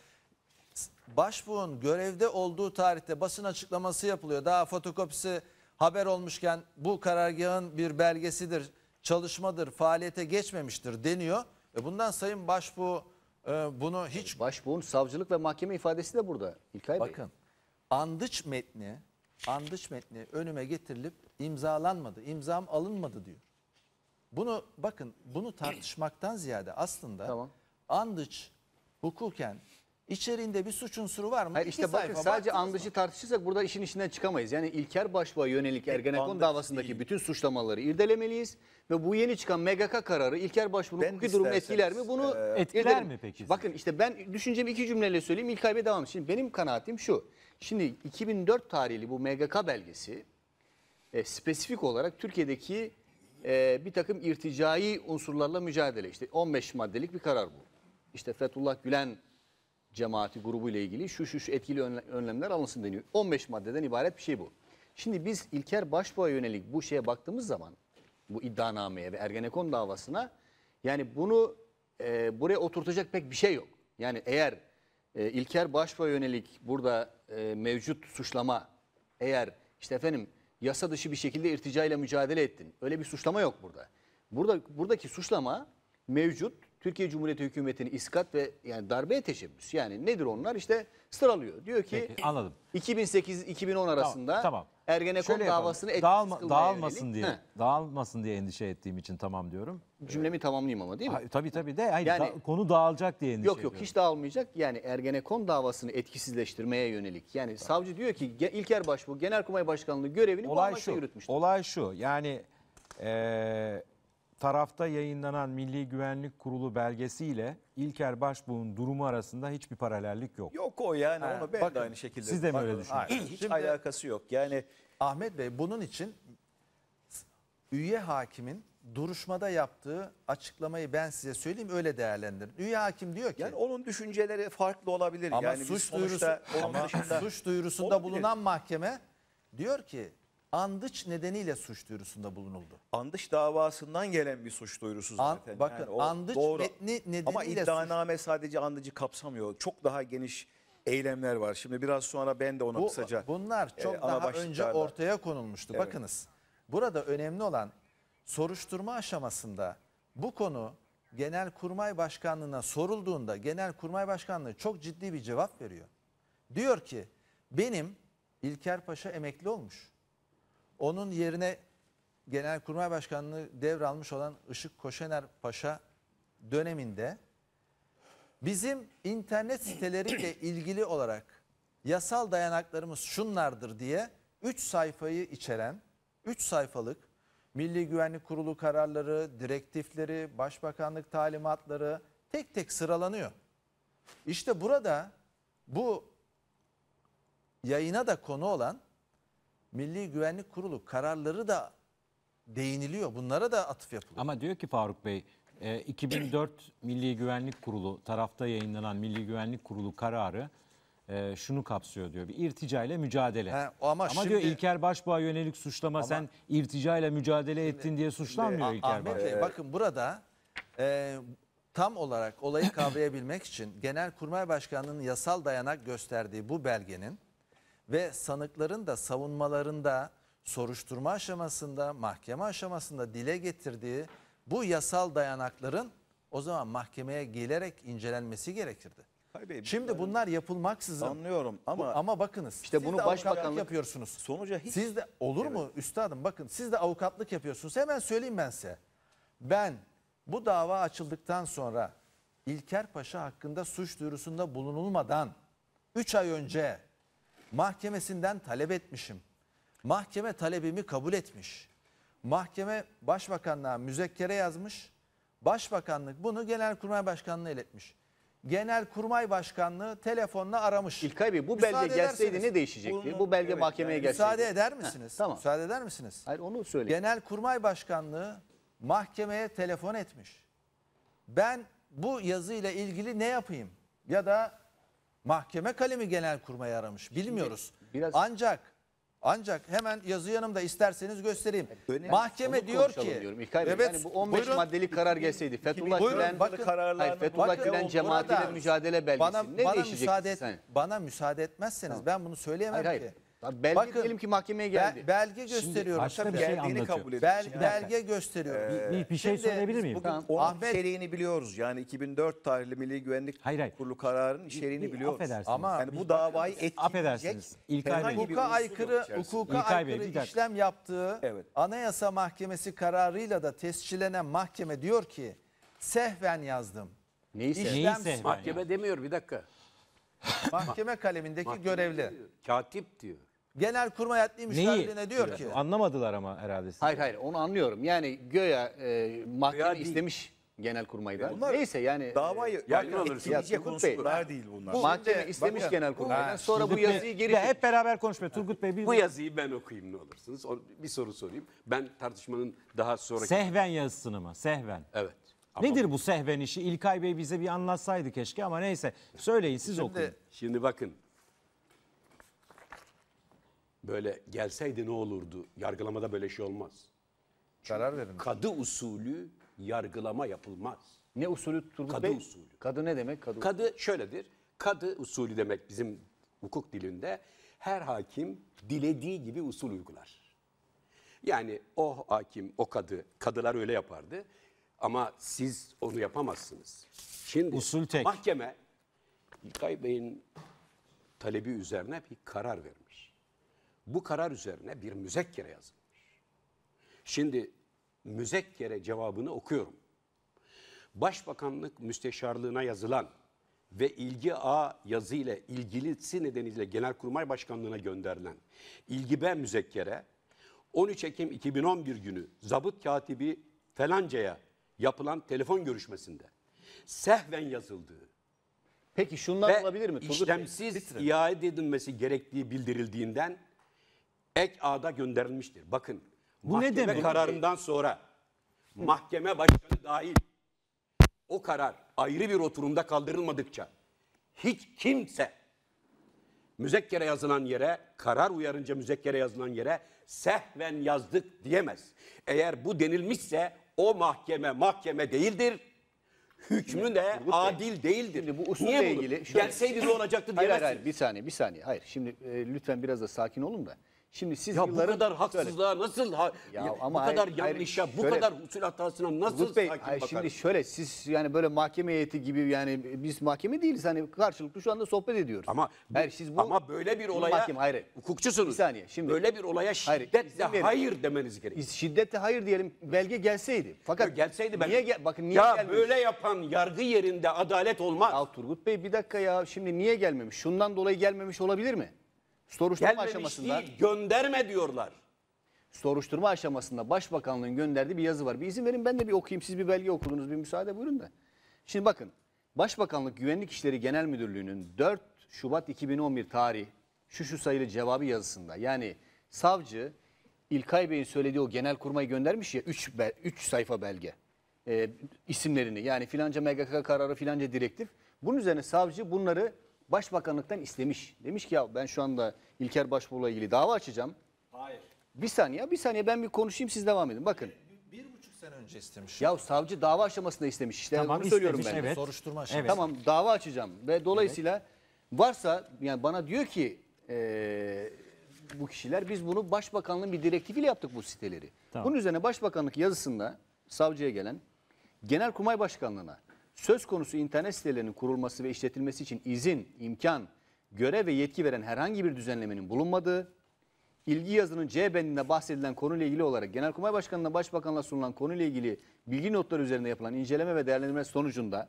Başbuğ'un görevde olduğu tarihte basın açıklaması yapılıyor. Daha fotokopisi haber olmuşken bu karargahın bir belgesidir, çalışmadır, faaliyete geçmemiştir deniyor. E bundan Sayın Başbuğ e, bunu hiç... Başbuğ'un savcılık ve mahkeme ifadesi de burada İlkay Bakın, Bey. Bakın andıç metni, andıç metni önüme getirilip imzalanmadı, imzam alınmadı diyor. Bunu bakın bunu tartışmaktan ziyade aslında tamam. andıç hukuken İçerinde bir suç unsuru var mı? Hayır, işte bakın sadece baktınız andışı tartışırsak burada işin içinden çıkamayız. Yani İlker Başbuğ'a yönelik Ergenekon davasındaki değil. bütün suçlamaları irdelemeliyiz. Ve bu yeni çıkan MGK kararı İlker Başbuğ'un hukuki durumu etkiler mi? Bunu e, etkiler irdelim. mi peki? Bakın işte ben düşüncemi iki cümleyle söyleyeyim İlker Bey devam. Şimdi benim kanaatim şu. Şimdi 2004 tarihli bu MGK belgesi e, spesifik olarak Türkiye'deki e, bir takım irticai unsurlarla mücadele. İşte 15 maddelik bir karar bu. İşte Fethullah Gülen cemaati grubu ile ilgili şu şu, şu etkili önlemler alınsın deniyor. 15 maddeden ibaret bir şey bu. Şimdi biz İlker Başbuğ'a yönelik bu şeye baktığımız zaman bu iddianameye ve Ergenekon davasına yani bunu e, buraya oturtacak pek bir şey yok. Yani eğer e, İlker Başbuğ'a yönelik burada e, mevcut suçlama eğer işte efendim yasa dışı bir şekilde irticayla mücadele ettin. Öyle bir suçlama yok burada. Burada buradaki suçlama mevcut Türkiye Cumhuriyeti hükümetini iskat ve yani darbeye teşebbüs. Yani nedir onlar? İşte sıralıyor. Diyor ki Peki, anladım. 2008-2010 arasında tamam, tamam. Ergenekon Şöyle davasını Dağılma, dağılmasın yönelik. diye Heh. dağılmasın diye endişe ettiğim için tamam diyorum. Cümlemi ee, tamamlayayım ama değil mi? Ha, tabii tabii de hayır, yani, da, konu dağılacak diye endişe Yok yok ediyorum. hiç dağılmayacak. Yani Ergenekon davasını etkisizleştirmeye yönelik. Yani tamam. savcı diyor ki İlker Başbuğ Genelkurmay Başkanlığı görevini olay bu amaçla yürütmüştür. Olay şu. Yani eee Tarafta yayınlanan Milli Güvenlik Kurulu belgesiyle İlker Başbuğ'un durumu arasında hiçbir paralellik yok. Yok o yani Ha, onu ben bakın, de aynı şekilde. siz de mi öyle Bakın, düşünüyorsunuz? Hiç Şimdi- alakası yok. Yani Ahmet Bey bunun için üye hakimin duruşmada yaptığı açıklamayı ben size söyleyeyim öyle değerlendirin. Üye hakim diyor ki yani onun düşünceleri farklı olabilir. ama yani suç duyurusu onun ama dışında- suç duyurusunda bulunan mahkeme diyor ki andıç nedeniyle suç duyurusunda bulunuldu. Andıç davasından gelen bir suç duyurusu zaten. An, bakın yani o andıç doğru. metni nedeniyle Ama iddianame suç... sadece andıcı kapsamıyor. Çok daha geniş eylemler var. Şimdi biraz sonra ben de ona Bu, kısaca Bunlar e, çok e, daha önce ortaya konulmuştu. Evet. Bakınız burada önemli olan soruşturma aşamasında bu konu Genelkurmay Başkanlığı'na sorulduğunda Genelkurmay Başkanlığı çok ciddi bir cevap veriyor. Diyor ki benim İlker Paşa emekli olmuş. Onun yerine Genelkurmay Başkanlığı devralmış olan Işık Koşener Paşa döneminde bizim internet siteleriyle [clears throat] ilgili olarak yasal dayanaklarımız şunlardır diye 3 sayfayı içeren 3 sayfalık Milli Güvenlik Kurulu kararları, direktifleri, başbakanlık talimatları tek tek sıralanıyor. İşte burada bu yayına da konu olan Milli Güvenlik Kurulu kararları da değiniliyor. Bunlara da atıf yapılıyor. Ama diyor ki Faruk Bey, 2004 e, Milli Güvenlik Kurulu tarafta yayınlanan Milli Güvenlik Kurulu kararı e, şunu kapsıyor diyor. Bir irtica ile mücadele. He, ama ama şimdi, diyor İlker Başbuğ'a yönelik suçlama ama, sen irtica ile mücadele şimdi, ettin diye suçlanmıyor şimdi, İlker Ahmet Başbuğ. bakın burada e, tam olarak olayı kavrayabilmek için Genel Kurmay Başkanı'nın yasal dayanak gösterdiği bu belgenin ve sanıkların da savunmalarında soruşturma aşamasında, mahkeme aşamasında dile getirdiği bu yasal dayanakların o zaman mahkemeye gelerek incelenmesi gerekirdi. Bey, Şimdi bunlar yapılmaksızın. Anlıyorum ama bu, ama bakınız. İşte bunu başbakanlık yapıyorsunuz. Sonuca hiç Siz de olur evet. mu üstadım bakın siz de avukatlık yapıyorsunuz. Hemen söyleyeyim ben size. Ben bu dava açıldıktan sonra İlker Paşa hakkında suç duyurusunda bulunulmadan 3 ay önce mahkemesinden talep etmişim. Mahkeme talebimi kabul etmiş. Mahkeme başbakanlığa müzekkere yazmış. Başbakanlık bunu Genelkurmay başkanlığı iletmiş. Genelkurmay Başkanlığı telefonla aramış. İlkay Bey bu müsaade belge gelseydi ne değişecekti? Bunu, bu belge evet, mahkemeye yani gelseydi. Müsaade eder misiniz? Ha, tamam. Müsaade eder misiniz? Hayır onu söyleyin. Genelkurmay Başkanlığı mahkemeye telefon etmiş. Ben bu yazıyla ilgili ne yapayım? Ya da mahkeme kalemi genel kurmaya yaramış, Bilmiyoruz. Biraz... Ancak ancak hemen yazı yanımda isterseniz göstereyim. Önemli. Mahkeme Onu diyor ki evet, yani bu 15 buyurun, maddelik karar gelseydi Fethullah buyurun, Gülen bakın, hayır, Fethullah Gülen cemaatiyle mücadele belgesi bana, ne bana Müsaade, sen? Bana müsaade etmezseniz tamam. ben bunu söyleyemem hayır, hayır. ki. Tabii belge Bakın, diyelim ki mahkemeye geldi. Be, belge gösteriyorum. Başka bir şey geldiğini anlatıyor. kabul Bel, yani. belge gösteriyorum. Ee, bir, bir, bir şey söyleyebilir miyim? Bugün tamam. Ahmet içeriğini biliyoruz. Yani 2004 tarihli Milli Güvenlik hayır, hayır. Kurulu kararının içeriğini bir, bir, biliyoruz. Affedersiniz. Ama yani bu davayı etkileyecek. Affedersiniz. İlkay Bey. Hukuka aykırı, hukuka aykırı işlem yaptığı evet. Anayasa Mahkemesi kararıyla da tescillenen mahkeme diyor ki sehven yazdım. Neyi sehven? Mahkeme demiyor bir dakika. Mahkeme kalemindeki görevli. Katip diyor. Genel kurmay adli müşavirine diyor ki. Anlamadılar ama herhalde. siz. Hayır hayır onu anlıyorum. Yani göya e, mahkeme Veya değil. istemiş genel kurmayı da. E, bunlar Neyse yani. E, davayı yakın etkileyecek alırsın. Yakut Bey. konular değil bunlar. Bu- Mahkeme istemiş Bakın- genel kurmaydan. Sonra bu yazıyı geri... Ya hep beraber konuşmuyor. Turgut Bey bir Bu yazıyı ben okuyayım ne olursunuz. Bir soru sorayım. Ben tartışmanın daha sonraki... sehven yazısını mı? Sehven. evet. Nedir bu sehven işi? İlkay Bey bize bir anlatsaydı keşke ama neyse. Söyleyin siz okuyun. Şimdi bakın böyle gelseydi ne olurdu? Yargılamada böyle şey olmaz. Karar verin. Kadı usulü yargılama yapılmaz. Ne usulü Turgut kadı Bey? usulü. Kadı ne demek? Kadı, kadı şöyledir. Kadı usulü demek bizim hukuk dilinde her hakim dilediği gibi usul uygular. Yani o hakim, o kadı, kadılar öyle yapardı. Ama siz onu yapamazsınız. Şimdi usul tek. mahkeme İlkay Bey'in talebi üzerine bir karar vermiş. Bu karar üzerine bir müzekkere yazılmış. Şimdi müzekkere cevabını okuyorum. Başbakanlık müsteşarlığına yazılan ve ilgi A yazı ilgilisi nedeniyle Genelkurmay Başkanlığı'na gönderilen ilgi B müzekkere 13 Ekim 2011 günü zabıt katibi felancaya yapılan telefon görüşmesinde sehven yazıldığı Peki şundan olabilir mi? Turgut işlemsiz iade edilmesi gerektiği bildirildiğinden ek ağda gönderilmiştir. Bakın bu mahkeme ne demek? kararından sonra mahkeme başkanı dahil o karar ayrı bir oturumda kaldırılmadıkça hiç kimse müzekkere yazılan yere, karar uyarınca müzekkere yazılan yere sehven yazdık diyemez. Eğer bu denilmişse o mahkeme mahkeme değildir. Hükmü de adil değildir. Şimdi bu usulle Niye ilgili Gelseydi ne olacaktı diyemezsiniz. Hayır hayır hayır bir saniye bir saniye. Hayır şimdi e, lütfen biraz da sakin olun da. Şimdi siz ya yılların, bu kadar haksızlığa şöyle, nasıl ha, ya, ya ama bu kadar hayır, yanlışa, şöyle, bu kadar usul hatasına nasıl Lut Bey, hayır, Şimdi şöyle siz yani böyle mahkeme heyeti gibi yani biz mahkeme değiliz hani karşılıklı şu anda sohbet ediyoruz. Ama bu, hayır, siz bu ama böyle bir olaya mahkeme, hayır, hukukçusunuz. Bir saniye. Şimdi böyle bir olaya şiddetle hayır, hayır demeniz gerekiyor. Şiddetle hayır diyelim belge gelseydi. Fakat Yo, gelseydi ben niye gel, bakın niye ya gelmemiş? böyle yapan yargı yerinde adalet olmaz. Ya Turgut Bey bir dakika ya şimdi niye gelmemiş? Şundan dolayı gelmemiş olabilir mi? Soruşturma Gelmemiş aşamasında değil, gönderme diyorlar. Soruşturma aşamasında Başbakanlığın gönderdiği bir yazı var. Bir izin verin ben de bir okuyayım. Siz bir belge okudunuz. Bir müsaade buyurun da. Şimdi bakın. Başbakanlık Güvenlik İşleri Genel Müdürlüğü'nün 4 Şubat 2011 tarihi şu şu sayılı cevabı yazısında yani savcı İlkay Bey'in söylediği o genel kurmayı göndermiş ya 3 3 sayfa belge e, isimlerini yani filanca MGK kararı filanca direktif. Bunun üzerine savcı bunları başbakanlıktan istemiş. Demiş ki ya ben şu anda İlker Başbuğ'la ilgili dava açacağım. Hayır. Bir saniye bir saniye ben bir konuşayım siz devam edin. Bakın. Bir, bir buçuk sene önce istemiş. Ya savcı dava aşamasında istemiş işte. Tamam, bunu istemiş, söylüyorum ben. Evet. Soruşturma aşaması. Evet. Tamam dava açacağım ve dolayısıyla evet. varsa yani bana diyor ki e, bu kişiler biz bunu başbakanlığın bir direktifiyle yaptık bu siteleri. Tamam. Bunun üzerine başbakanlık yazısında savcıya gelen genel kumay Başkanlığı'na söz konusu internet sitelerinin kurulması ve işletilmesi için izin, imkan, görev ve yetki veren herhangi bir düzenlemenin bulunmadığı, ilgi yazının C bendinde bahsedilen konuyla ilgili olarak Genelkurmay Başkanı'na Başbakan'la sunulan konuyla ilgili bilgi notları üzerinde yapılan inceleme ve değerlendirme sonucunda,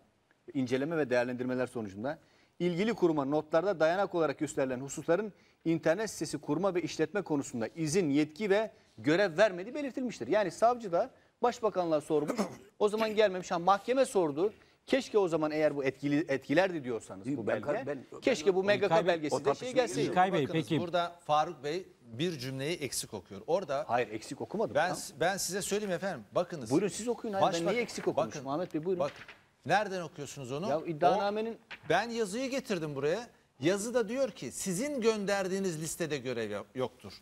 inceleme ve değerlendirmeler sonucunda ilgili kuruma notlarda dayanak olarak gösterilen hususların internet sitesi kurma ve işletme konusunda izin, yetki ve görev vermediği belirtilmiştir. Yani savcı da başbakanlığa sormuş. O zaman gelmemiş. Ha, mahkeme sordu. Keşke o zaman eğer bu etkili etkilerdi diyorsanız bu belge. Ben, ben, keşke ben, bu MGK belgesi de şey gelseydi. İlkay Bey peki. Burada Faruk Bey bir cümleyi eksik okuyor. Orada Hayır eksik okumadım. Ben tamam. ben size söyleyeyim efendim. Bakınız. Buyurun siz okuyun. Hayır, ben niye eksik okumuş bakın, Muhammed Bey buyurun. Bakın. Nereden okuyorsunuz onu? Ya iddianamenin... O, ben yazıyı getirdim buraya. Yazıda diyor ki sizin gönderdiğiniz listede görev yoktur.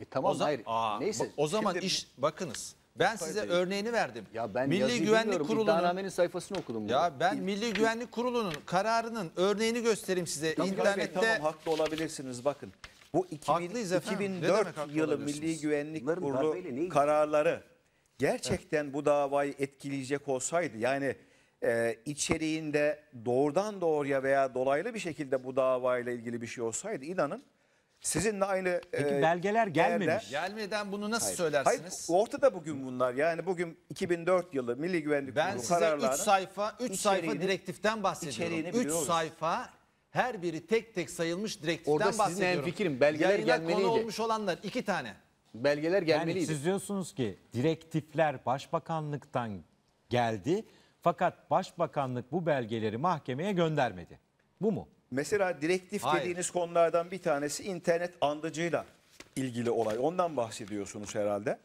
E tamam o hayır. Aa, Neyse. O zaman Şimdi... iş bakınız. Ben size örneğini verdim. Ya ben Milli Güvenlik Kurulu'nun sayfasını okudum. Ya bunu. ben Milli Güvenlik Kurulu'nun kararının örneğini göstereyim size. Tamam, İnternette tamam, haklı olabilirsiniz bakın. Bu 2000, 2004 yılı Milli Güvenlik Bunların Kurulu kararları gerçekten evet. bu davayı etkileyecek olsaydı yani e, içeriğinde doğrudan doğruya veya dolaylı bir şekilde bu davayla ilgili bir şey olsaydı inanın Sizinle aynı Peki e, belgeler gelmemiş. değerler- Gelmeden bunu nasıl Hayır. söylersiniz? Hayır, ortada bugün bunlar. Yani bugün 2004 yılı Milli Güvenlik ben Kurulu size 3 sayfa 3 sayfa direktiften bahsediyorum. içeriğini 3 sayfa her biri tek tek sayılmış direktiften Orada Sizin en fikrim belgeler Yayına gelmeliydi. konu olmuş olanlar iki tane. Belgeler gelmeliydi. Yani siz diyorsunuz ki direktifler başbakanlıktan geldi fakat başbakanlık bu belgeleri mahkemeye göndermedi. Bu mu? Mesela direktif Hayır. dediğiniz konulardan bir tanesi internet andıcıyla ilgili olay. Ondan bahsediyorsunuz herhalde.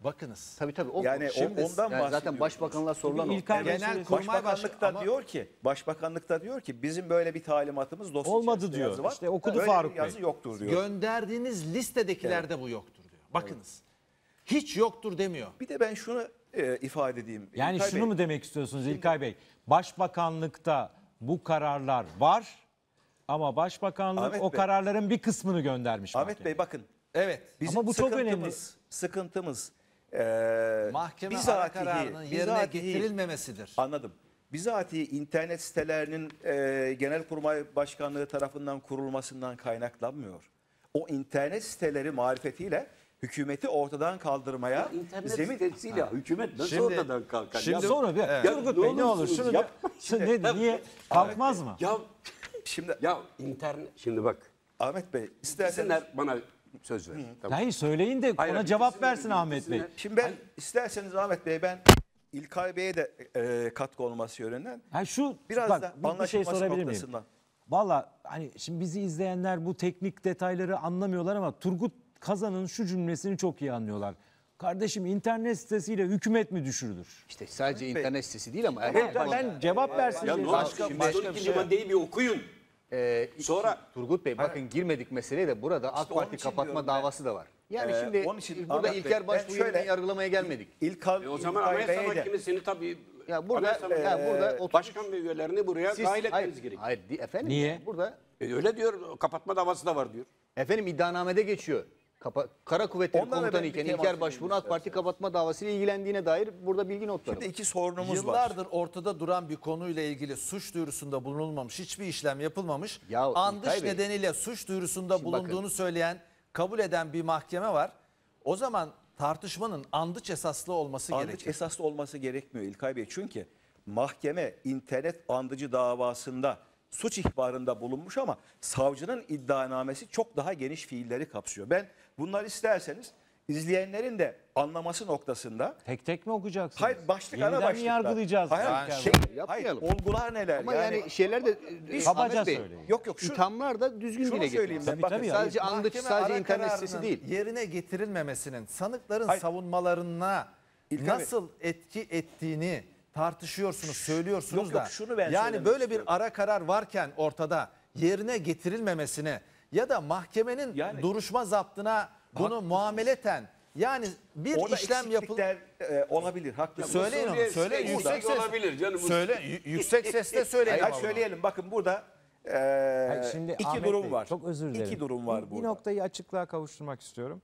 Bakınız. Tabii tabii. O, yani şimdi, ondan yani Zaten başbakanlar sorulan o. Genel başbakanlıkta ama... diyor ki, başbakanlıkta diyor ki bizim böyle bir talimatımız dosya Olmadı diyor. Yazı var. İşte okudu böyle Faruk Bey. yoktur diyor. Gönderdiğiniz listedekilerde evet. bu yoktur diyor. Bakınız. Evet. Hiç yoktur demiyor. Bir de ben şunu e, ifade edeyim. Yani İlkay şunu Bey, mu demek istiyorsunuz İlkay Bey? Başbakanlıkta bu kararlar var ama Başbakanlık Ahmet o Bey. kararların bir kısmını göndermiş. Ahmet mahkemeye. Bey bakın. Evet. Bizim Ama bu çok sıkıntımız, önemli. Sıkıntımız e, Mahkeme ara bizatihi- kararının yerine bizatihi- getirilmemesidir. Anladım. Bizatihi internet sitelerinin e, Genelkurmay Başkanlığı tarafından kurulmasından kaynaklanmıyor. O internet siteleri marifetiyle hükümeti ortadan kaldırmaya İnternet zemin sitesiyle hükümet nasıl Şimdi- oradan kalkar? Şimdi Ya- sonra bir Ya Turgut Bey ne olur şunu ya. [laughs] ne, niye kalkmaz mı? Ya Şimdi ya internet şimdi bak. Ahmet Bey isterseniz bana söz ver. Tamam. Hayır söyleyin de Hayır, ona cevap versin Ahmet Bey. Şimdi ben Hayır. isterseniz Ahmet Bey ben İlkay Bey'e de e, katkı olması yönünden. Ha şu biraz bak, da bir şey sorabilir miyim? Valla hani şimdi bizi izleyenler bu teknik detayları anlamıyorlar ama Turgut Kazan'ın şu cümlesini çok iyi anlıyorlar. Kardeşim internet sitesiyle hükümet mi düşürülür? İşte sadece internet sitesi değil ama. Erken ben, ben cevap versin. Ya, başka, başka, başka bir şey. maddeyi bir okuyun. Ee, Sonra Turgut Bey bakın girmedik meseleye de burada işte AK Parti kapatma davası da var. Yani ee, şimdi onun için, burada Ahmet İlker Başbuğ'u yargılamaya gelmedik. İlk, e, o zaman Anayasa Mahkemesi'ni tabii ya burada e, ya burada e, otur... başkan ve üyelerini buraya Siz, dahil etmeniz gerekiyor. Hayır efendim. Niye? Burada e, öyle diyor kapatma davası da var diyor. Efendim iddianamede geçiyor. Kapa Kara Kuvvetleri Komutanı iken İlker Başbuğ'un AK Parti kapatma davasıyla ilgilendiğine dair burada bilgi notları Şimdi iki sorunumuz Yıllardır var. Yıllardır ortada duran bir konuyla ilgili suç duyurusunda bulunulmamış, hiçbir işlem yapılmamış. Ya, Andış İlkay nedeniyle suç duyurusunda bulunduğunu bakın. söyleyen, kabul eden bir mahkeme var. O zaman tartışmanın andıç esaslı olması andıç gerekir. esaslı olması gerekmiyor İlkay Bey. Çünkü mahkeme internet andıcı davasında suç ihbarında bulunmuş ama savcının iddianamesi çok daha geniş fiilleri kapsıyor. Ben bunlar isterseniz izleyenlerin de anlaması noktasında Tek tek mi okuyacaksınız? Hayır başlık Yeniden ana başlık. yargılayacağız? Hayır, Yani şey, hayır olgular neler Ama yani, şeyler de e, Kabaca Bey, söyleyin. yok yok şu ithamlar da düzgün şunu dile söyleyeyim getirilsin. ben. Bakın, tabii Sadece andıç, sadece internet sitesi değil. yerine getirilmemesinin sanıkların Hayır. savunmalarına İlker Bey. nasıl etki ettiğini tartışıyorsunuz, söylüyorsunuz Yok, da. yok, şunu ben yani söylemek böyle bir ara karar varken ortada yerine getirilmemesine ya da mahkemenin Yani- duruşma zaptına bunu muameleten yani bir Orada işlem yapıl e, olabilir. Haklı. söyleyin onu söyleyin şey yüksek ses olabilir canım. söyle yüksek sesle [laughs] söyleyin. Hayır, söyleyelim. Bakın burada e, Hayır, şimdi iki Ahmet durum Bey, var. Çok özür dilerim. İki durum var Bir- burada. Bir noktayı açıklığa kavuşturmak istiyorum.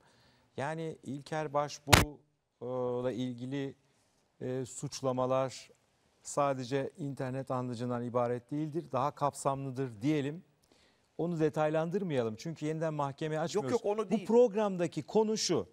Yani İlker Baş Başbuğ'la ilgili e, suçlamalar sadece internet andıcından ibaret değildir. Daha kapsamlıdır diyelim. Onu detaylandırmayalım çünkü yeniden mahkemeye açmıyoruz. Yok yok onu değil. Bu programdaki konu şu.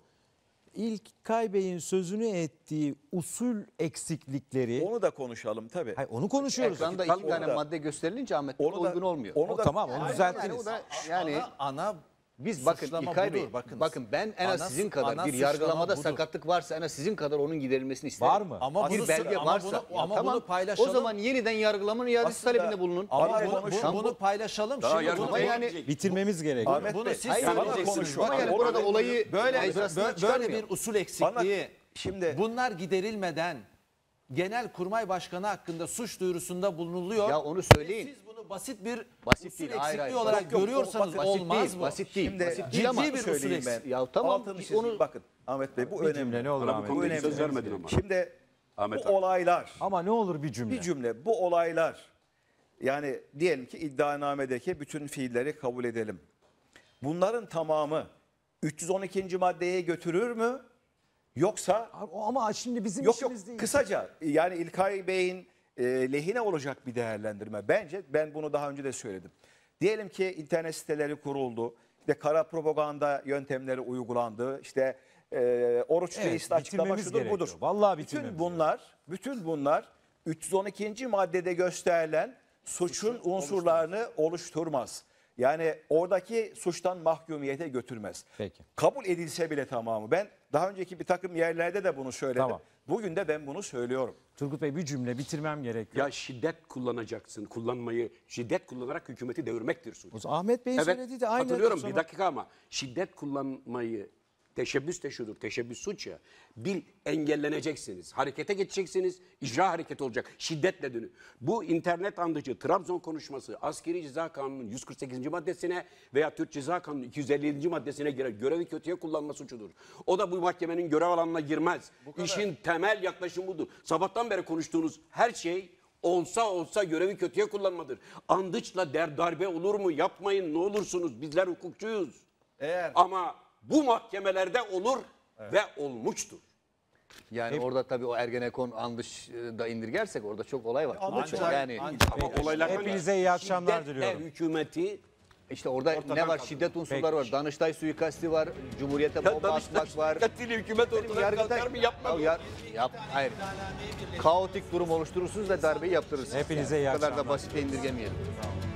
İlk Kaybey'in sözünü ettiği usul eksiklikleri. Onu da konuşalım tabii. Hayır, onu konuşuyoruz. Ekranda iki tane da- madde gösterilince Ahmet onu da, uygun olmuyor. Onu da, tamam onu düzelttiniz. Yani, o da, yani ana, ana biz bakın Suçlama Icardi, budur, bakın ben en az sizin kadar bir yargılamada budur. sakatlık varsa en az sizin kadar onun giderilmesini isterim. Var mı? Ama bir bunu- belge ama varsa bunu- ama tamam, bunu paylaşalım. O zaman yeniden yargılamanın iadesi talebinde bulunun. Ama Hayır, bunu, bu- bunu paylaşalım. Daha Şimdi yargılama bunu, yani- Bitirmemiz gerekiyor. Ahmet Bey, siz Hayır, bana söyleyeceksiniz. konuşun. yani burada olayı böyle böyle, bir usul eksikliği şimdi- bunlar giderilmeden Genel Kurmay Başkanı hakkında suç duyurusunda bulunuluyor. ya onu söyleyin. E basit bir basit usul değil, eksikliği hayır, hayır. olarak Yok, görüyorsanız basit değil, olmaz bu. Basit değil. Şimdi basit ciddi değil ama bir usul söyleyeyim Ya tamam, Altını biz onu- Bakın Ahmet Bey bu Bir önemli. cümle ne olur bu Ahmet. konuda önemli. söz vermedin ama. Şimdi Ahmet bu olaylar Ama ne olur bir cümle. bir cümle bu olaylar yani diyelim ki iddianamedeki bütün fiilleri kabul edelim. Bunların tamamı 312. maddeye götürür mü? Yoksa o- Ama şimdi bizim yok yok işimiz değil. kısaca yani İlkay Bey'in e, lehine olacak bir değerlendirme. Bence ben bunu daha önce de söyledim. Diyelim ki internet siteleri kuruldu. İşte kara propaganda yöntemleri uygulandı. İşte e, oruç evet, reis açıklama şudur gerekiyor. budur. Vallahi bütün bunlar, gerekiyor. bütün bunlar 312. maddede gösterilen suçun Suçu unsurlarını oluşturmaz. oluşturmaz. Yani oradaki suçtan mahkumiyete götürmez. Peki. Kabul edilse bile tamamı. Ben daha önceki bir takım yerlerde de bunu söyledim. Tamam. Bugün de ben bunu söylüyorum. Turgut Bey bir cümle bitirmem gerekiyor. Ya şiddet kullanacaksın. Kullanmayı şiddet kullanarak hükümeti devirmektir suç. Ahmet Bey evet, söylediği de aynı. Hatırlıyorum bir dakika ama şiddet kullanmayı Teşebbüs de şudur. Teşebbüs suç ya. Bil engelleneceksiniz. Harekete geçeceksiniz. icra hareketi olacak. Şiddetle dönün. Bu internet andıcı Trabzon konuşması askeri ceza kanunun 148. maddesine veya Türk Ceza kanunun 257. maddesine girer. Görevi kötüye kullanma suçudur. O da bu mahkemenin görev alanına girmez. İşin temel yaklaşım budur. Sabahtan beri konuştuğunuz her şey olsa olsa görevi kötüye kullanmadır. Andıçla der darbe olur mu? Yapmayın ne olursunuz. Bizler hukukçuyuz. Eğer ama bu mahkemelerde olur evet. ve olmuştur. Yani Hep, orada tabii o Ergenekon andış e, da indirgersek orada çok olay var. Ama çok yani ama olaylar hepinize iyi akşamlar Şiddetle diliyorum. hükümeti işte orada Ortadan ne var? Şiddet unsurları Peki. var. Danıştay suikasti var. Cumhuriyete ya bomba atmak var. Katili hükümet ortadan yargıtay, kalkar mı? Yapma. Ya, yap, hayır. Kaotik durum oluşturursunuz ve darbeyi yaptırırsınız. Hepinize yani. iyi akşamlar. Bu kadar da basit indirgemeyelim. Tamam.